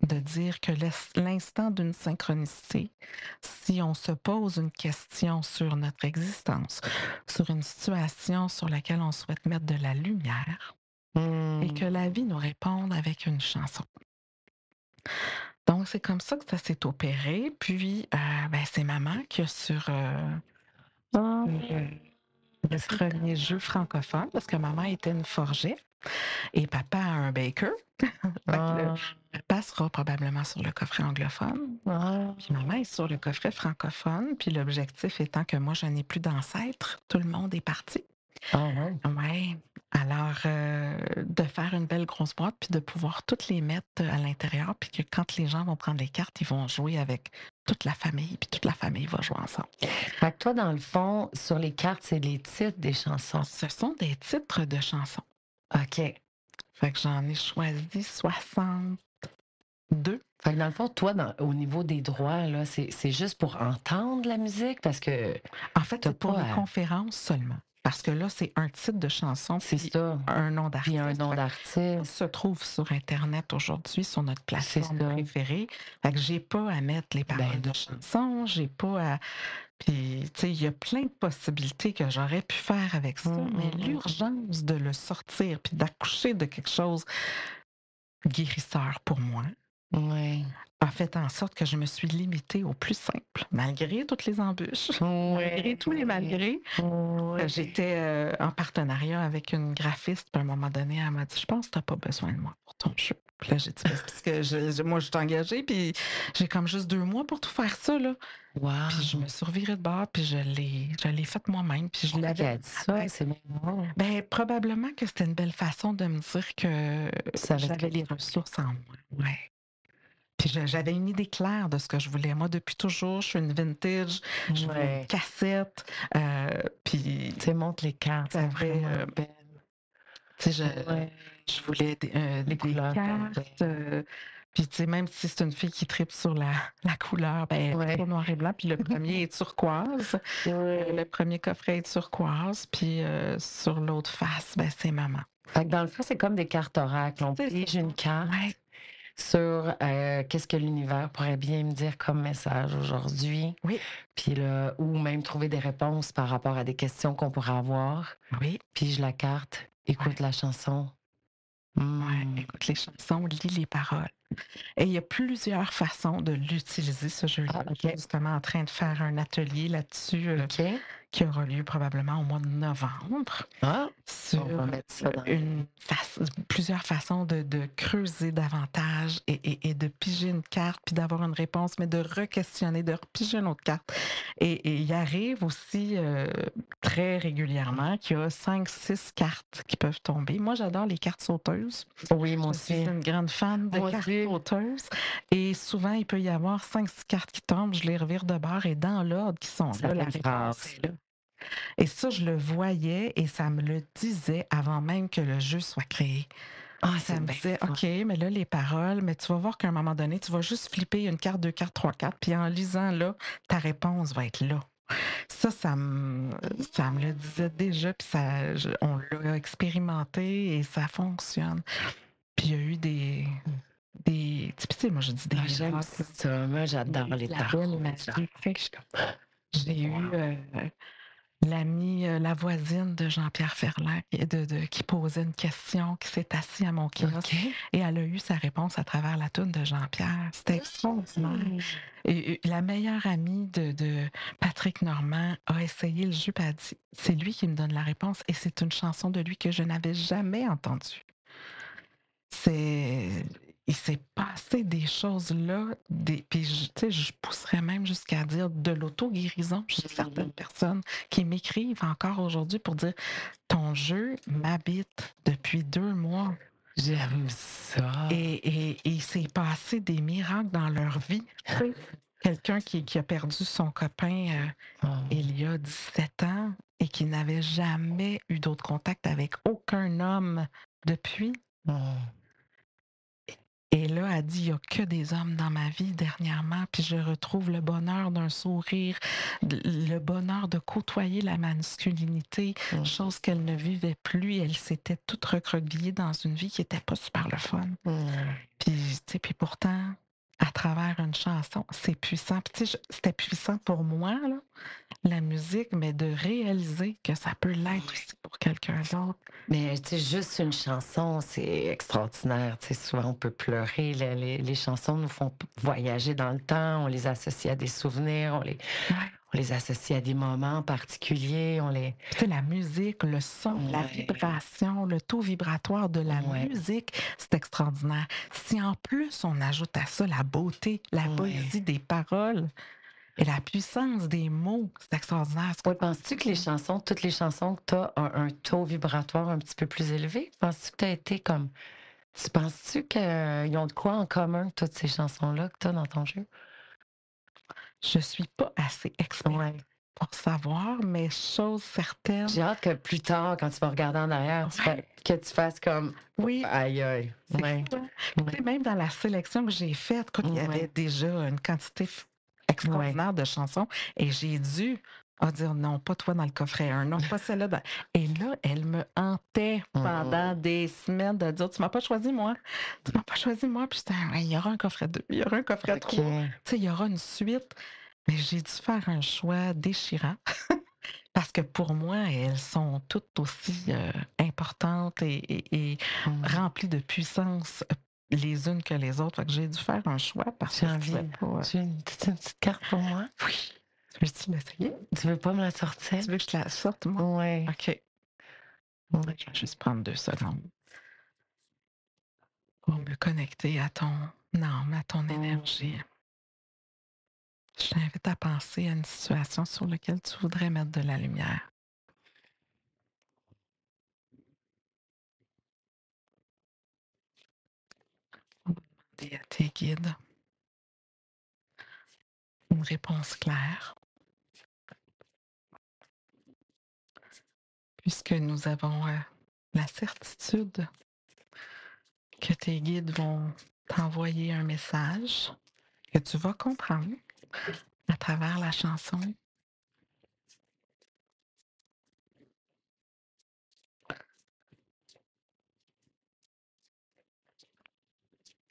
de dire que l'instant d'une synchronicité, si on se pose une question sur notre existence, sur une situation sur laquelle on souhaite mettre de la lumière, et que la hmm. vie nous réponde avec une chanson. Donc, c'est comme ça que ça s'est opéré. Puis, euh, ben, c'est maman qui a sur euh, ah. euh, le premier jeu francophone, parce que maman était une forgée, et papa un baker. passera probablement sur le coffret anglophone. Ah. Puis maman, est sur le coffret francophone. Puis l'objectif étant que moi, je n'ai plus d'ancêtres. Tout le monde est parti. Ah, ouais. Alors, euh, de faire une belle grosse boîte, puis de pouvoir toutes les mettre à l'intérieur, puis que quand les gens vont prendre les cartes, ils vont jouer avec toute la famille, puis toute la famille va jouer ensemble. Fait que toi, dans le fond, sur les cartes, c'est les titres des chansons. Ce sont des titres de chansons. OK. Fait que j'en ai choisi 60 deux. dans le fond, toi, au niveau des droits, c'est, juste pour entendre la musique parce que. En fait, c'est pour les conférence seulement. Parce que là, c'est un titre de chanson. C'est Un nom d'artiste. Puis un nom d'artiste. se trouve sur Internet aujourd'hui, sur notre plateforme préférée. Fait que j'ai pas à mettre les ben paroles de chansons, j'ai pas à. Puis, tu sais, il y a plein de possibilités que j'aurais pu faire avec ça, hum, mais hum, hum. l'urgence de le sortir puis d'accoucher de quelque chose guérisseur pour moi, oui. a fait en sorte que je me suis limitée au plus simple, malgré toutes les embûches, malgré tous les malgrés. Euh, j'étais euh, en partenariat avec une graphiste, puis à un moment donné, elle m'a dit Je pense que tu n'as pas besoin de moi pour ton jeu. Puis là, j'ai dit ben, Parce que moi, je suis engagée, puis j'ai comme juste deux mois pour tout faire ça. Puis je me survirais de bord, puis je l'ai, je l'ai faite moi-même. Puis je l'avais. dit ça, c'est bien. Ben, probablement que c'était une belle façon de me dire que j'avais les ressources en moi. Ouais. Puis j'avais une idée claire de ce que je voulais. Moi, depuis toujours, je suis une vintage, je voulais une cassette. Euh, puis. Tu sais, montre les cartes. C'est vrai. Euh, tu sais, je, voulais des, euh, couleurs, puis, tu sais, même si c'est une fille qui tripe sur la, couleur, ben, pour noir et blanc. Puis le premier est turquoise. Le premier coffret est turquoise. Puis sur l'autre face, ben, c'est maman. Fait que dans le fond, c'est comme des cartes oracles. On pige une carte sur euh, qu'est-ce que l'univers pourrait bien me dire comme message aujourd'hui. Oui. Puis là, ou même trouver des réponses par rapport à des questions qu'on pourrait avoir. Oui. je la carte, écoute la chanson. Mmh. écoute les chansons, lis les paroles. Et il y a plusieurs façons de l'utiliser, ce jeu-là. Ah, je Justement, en train de faire un atelier là-dessus. Euh, ok qui aura lieu probablement au mois de novembre. Ah, sur plusieurs façons de, creuser davantage et, de piger une carte, puis d'avoir une réponse, mais de re-questionner, de repiger une autre carte. Et, il arrive aussi euh, très régulièrement qu'il y a cinq, six cartes qui peuvent tomber. Moi, j'adore les cartes sauteuses. Oui, moi aussi. Je suis une grande fan de cartes sauteuses. Et souvent, il peut y avoir cinq, six cartes qui tombent, je les revire de bord et dans l'ordre qui sont là, la réponse là. Et ça, je le voyais et ça me le disait avant même que le jeu soit créé. Ah, ça me disait, OK, mais là, les paroles, mais tu vas voir qu'à un moment donné, tu vas juste flipper une carte, deux cartes, trois cartes, puis en lisant là, ta réponse va être là. Ça, ça me, ça me le disait déjà, puis ça, on l'a expérimenté et ça fonctionne. Puis il y a eu des. des tu sais, moi, je dis des ah, moi, j'adore les tarots. J'ai eu. Euh, l'ami, euh, la voisine de Jean-Pierre Ferland, qui posait une question, qui s'est assis à mon kiosque. Et elle a eu sa réponse à travers la toune de Jean-Pierre. C'était extraordinaire. Mmh. Et, la meilleure amie de, Patrick Normand a essayé le jupadi. C'est lui qui me donne la réponse et c'est une chanson de lui que je n'avais jamais entendue. C'est il s'est passé des choses là, puis je, pousserais même jusqu'à dire de l'auto-guérison chez mm-hmm. certaines personnes qui m'écrivent encore aujourd'hui pour dire Ton jeu m'habite depuis deux mois. J'aime ça. Et, et, il s'est passé des miracles dans leur vie. Quelqu'un qui, a perdu son copain euh, ah. il y a 17 ans et qui n'avait jamais eu d'autre contact avec aucun homme depuis. Ah. Et là, elle dit, il n'y a que des hommes dans ma vie dernièrement, puis je retrouve le bonheur d'un sourire, le bonheur de côtoyer la masculinité, mmh. chose qu'elle ne vivait plus. Elle s'était toute recroquevillée dans une vie qui n'était pas super le fun. Mmh. Puis, puis pourtant, à travers une chanson. C'est puissant. c'était puissant pour moi, la musique, mais de réaliser que ça peut l'être aussi pour quelqu'un d'autre. Mais juste une chanson, c'est extraordinaire. souvent, on peut pleurer. Les, chansons nous font voyager dans le temps. On les associe à des souvenirs. On on les associe à des moments particuliers. On les... la musique, le son, la vibration, le taux vibratoire de la musique, c'est extraordinaire. Si en plus on ajoute à ça la beauté, la poésie des paroles, et la puissance des mots, c'est extraordinaire. penses-tu que les chansons, toutes les chansons, que tu as ont un, taux vibratoire un petit peu plus élevé? Penses-tu que tu as été comme. Tu penses-tu qu'ils euh, ont de quoi en commun, toutes ces chansons-là que tu as dans ton jeu? Je suis pas assez experte pour savoir, mais chose certaines. J'ai hâte que plus tard, quand tu vas regarder en arrière, que tu fasses comme. Oui. Aïe, aïe. Même dans la sélection que j'ai faite, il y avait déjà une quantité extraordinaire de chansons et j'ai dû à ah, dire non, pas toi dans le coffret 1, non, pas celle-là. Et là, elle me hantait mmh, pendant mmh. des semaines de dire Tu m'as pas choisi, moi. Tu m'as pas choisi, moi. Puis j'étais Il y aura un coffret 2, il y aura un coffret 3. Tu il y aura une suite. Mais j'ai dû faire un choix déchirant. parce que pour moi, elles sont toutes aussi euh, importantes et, mmh. remplies de puissance euh, les unes que les autres. que j'ai dû faire un choix parce que j'ai euh Tu as une une petite carte pour moi? Oui. Je dis Tu veux pas me la sortir? Tu veux que je la sorte, moi? Oui. OK. Ben, je vais juste prendre deux secondes pour me connecter à ton âme, à ton oh. énergie. Je t'invite à penser à une situation sur laquelle tu voudrais mettre de la lumière. à tes guides une réponse claire puisque nous avons euh, la certitude que tes guides vont t'envoyer un message que tu vas comprendre à travers la chanson.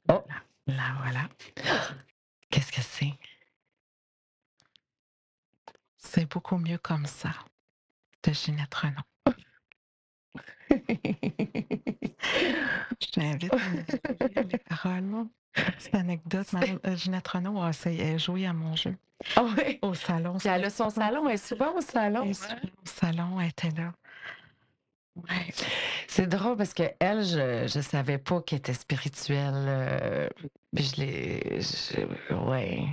Oh. Là, voilà. Qu'est-ce que c'est? C'est beaucoup mieux comme ça de un nom. Je t'invite à euh, les paroles. Cette anecdote, ma euh, Ginette Renaud a essayé, de jouer à mon jeu. Ah au salon. elle a son salon, elle est souvent au salon. Hein? au salon, elle était là. C'est drôle parce que elle, je ne savais pas qu'elle était spirituelle. Euh, je l'ai. ouais.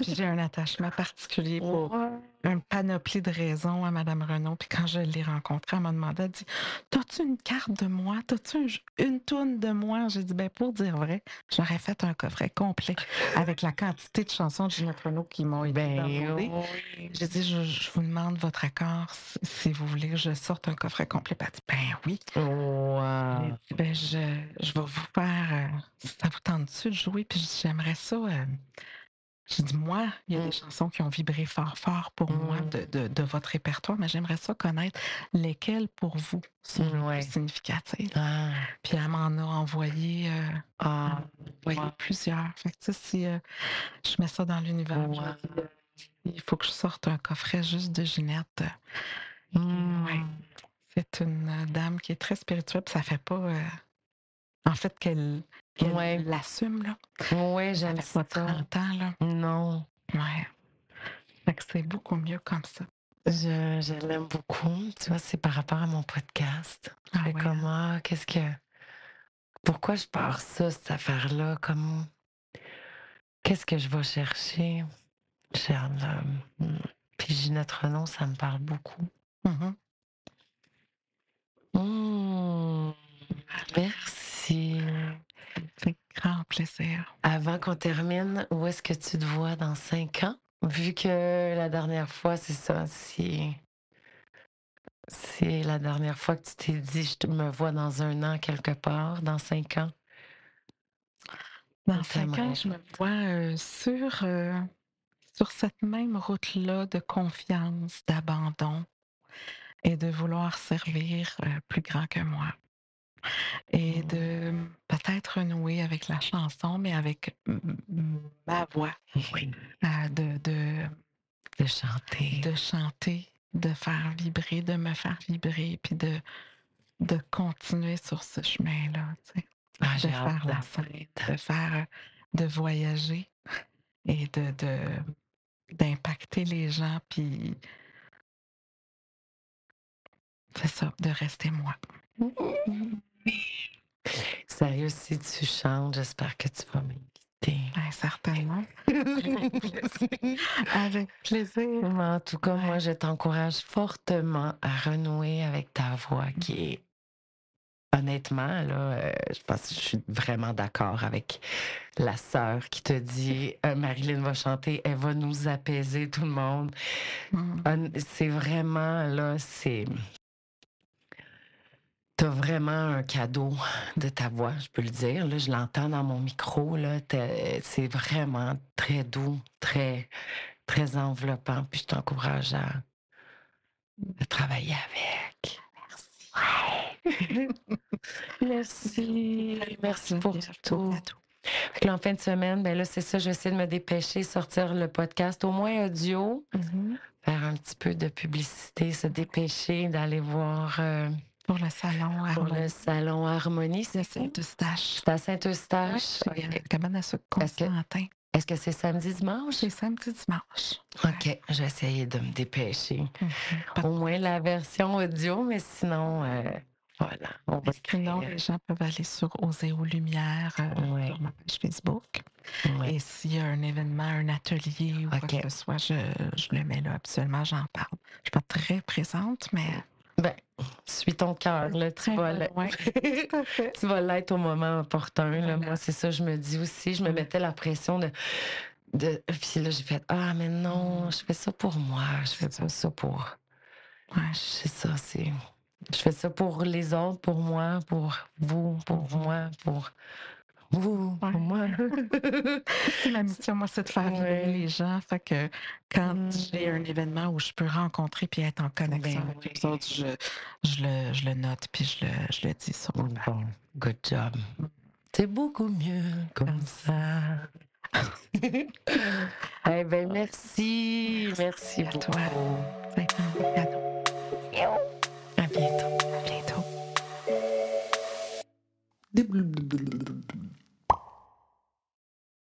J'ai un attachement particulier pour un panoplie de raisons à Mme Renaud. Puis quand je l'ai rencontrée, elle m'a demandé, elle dit, t'as-tu une carte de moi? T'as-tu une, une toune de moi? J'ai dit, ben pour dire vrai, j'aurais fait un coffret complet avec la quantité de chansons de Ginette Renaud qui m'ont été ben J'ai dit, je, vous demande votre accord si vous voulez que je sorte un coffret complet. Elle dit, ben oui. ben je, vais vous faire, euh, ça vous tente tu de jouer? Puis j'aimerais ça. Euh, je dis moi, il y a des mmh. chansons qui ont vibré fort, fort pour moi mmh. de, votre répertoire, mais j'aimerais ça connaître lesquelles pour vous sont significatives. Ah. Puis elle m'en a envoyé, euh, ah, plusieurs. Fait que, si euh, je mets ça dans l'univers, il faut que je sorte un coffret juste de Ginette. Mmh. C'est une euh, dame qui est très spirituelle, puis ça fait pas. en fait, qu'elle qu'elle ouais. l'assume. Là. Ouais, j'aime ça. ça. Non. Ouais. Fait que c'est beaucoup mieux comme ça. Je, l'aime beaucoup. Tu vois, c'est par rapport à mon podcast. Ah Comment, hein. ah, qu'est-ce que. Pourquoi je pars ça, cette affaire-là? Comment. Qu'est-ce que je vais chercher, Charles? Euh, puis notre nom, ça me parle beaucoup. Mm-hmm. Mmh. merci grand plaisir. Avant qu'on termine, où est-ce que tu te vois dans cinq ans? Vu que la dernière fois, c'est ça, c'est la dernière fois que tu t'es dit, je me vois dans un an quelque part, dans cinq ans. Dans cinq ans, je me vois euh, sur, euh, sur cette même route-là de confiance, d'abandon et de vouloir servir euh, plus grand que moi et ah. de peut-être nouer avec la chanson, mais avec ma voix. Oui. Ah, de, de, chanter. De chanter, de faire vibrer, de me faire vibrer, puis de, de continuer sur ce chemin-là. Ah, de faire la scène, de faire, de voyager et de, de d'impacter les gens, puis c'est ça, de rester moi. Sérieux, si tu chantes, j'espère que tu vas m'inviter. Ah, certainement. avec plaisir. En tout cas, moi, je t'encourage fortement à renouer avec ta voix qui est honnêtement, là, euh, je pense que je suis vraiment d'accord avec la sœur qui te dit euh, Marilyn va chanter, elle va nous apaiser tout le monde. Mm. C'est vraiment là, c'est tu as vraiment un cadeau de ta voix, je peux le dire. Là, je l'entends dans mon micro. c'est vraiment très doux, très, très enveloppant. Puis je t'encourage à, travailler avec. Merci. Merci. Merci pour tout. en fin de semaine, ben là, c'est ça, j'essaie de me dépêcher, sortir le podcast, au moins audio, mm-hmm. faire un petit peu de publicité, se dépêcher d'aller voir. Euh, pour le salon Harmonie. Pour le salon C'est Saint-Eustache. C'est à Saint-Eustache. Comment à ce Est-ce que c'est samedi dimanche? C'est samedi dimanche. OK, j'ai essayé de me dépêcher. Mhm, Au moins la version audio, mais sinon, euh, voilà. sinon, les gens peuvent aller sur Oséo Lumière euh, sur ma page Facebook. Et s'il y a un événement, un atelier ou quoi que ce soit, je, je le mets là absolument, j'en parle. Je ne suis pas très présente, mais. Ben, suis ton cœur, le tu vas l'être. au moment opportun. Là. Moi, c'est ça, je me dis aussi. Je me mm. mettais la pression de. de... Puis là, j'ai fait Ah, mais non, mm. je fais ça pour moi. Je fais pas ça pour. Ouais. C'est ça, c'est. Je fais ça pour les autres, pour moi, pour vous, pour mm-hmm. moi, pour pour moi. c'est ma mission, moi, c'est de faire ouais. les gens. Fait que quand mmh. j'ai un événement où je peux rencontrer puis être en connexion ben avec je, le, note puis je le, dis sur Bon, good job. C'est beaucoup mieux comme ça. eh bien, merci. Merci, à toi. À toi. À bientôt. À bientôt.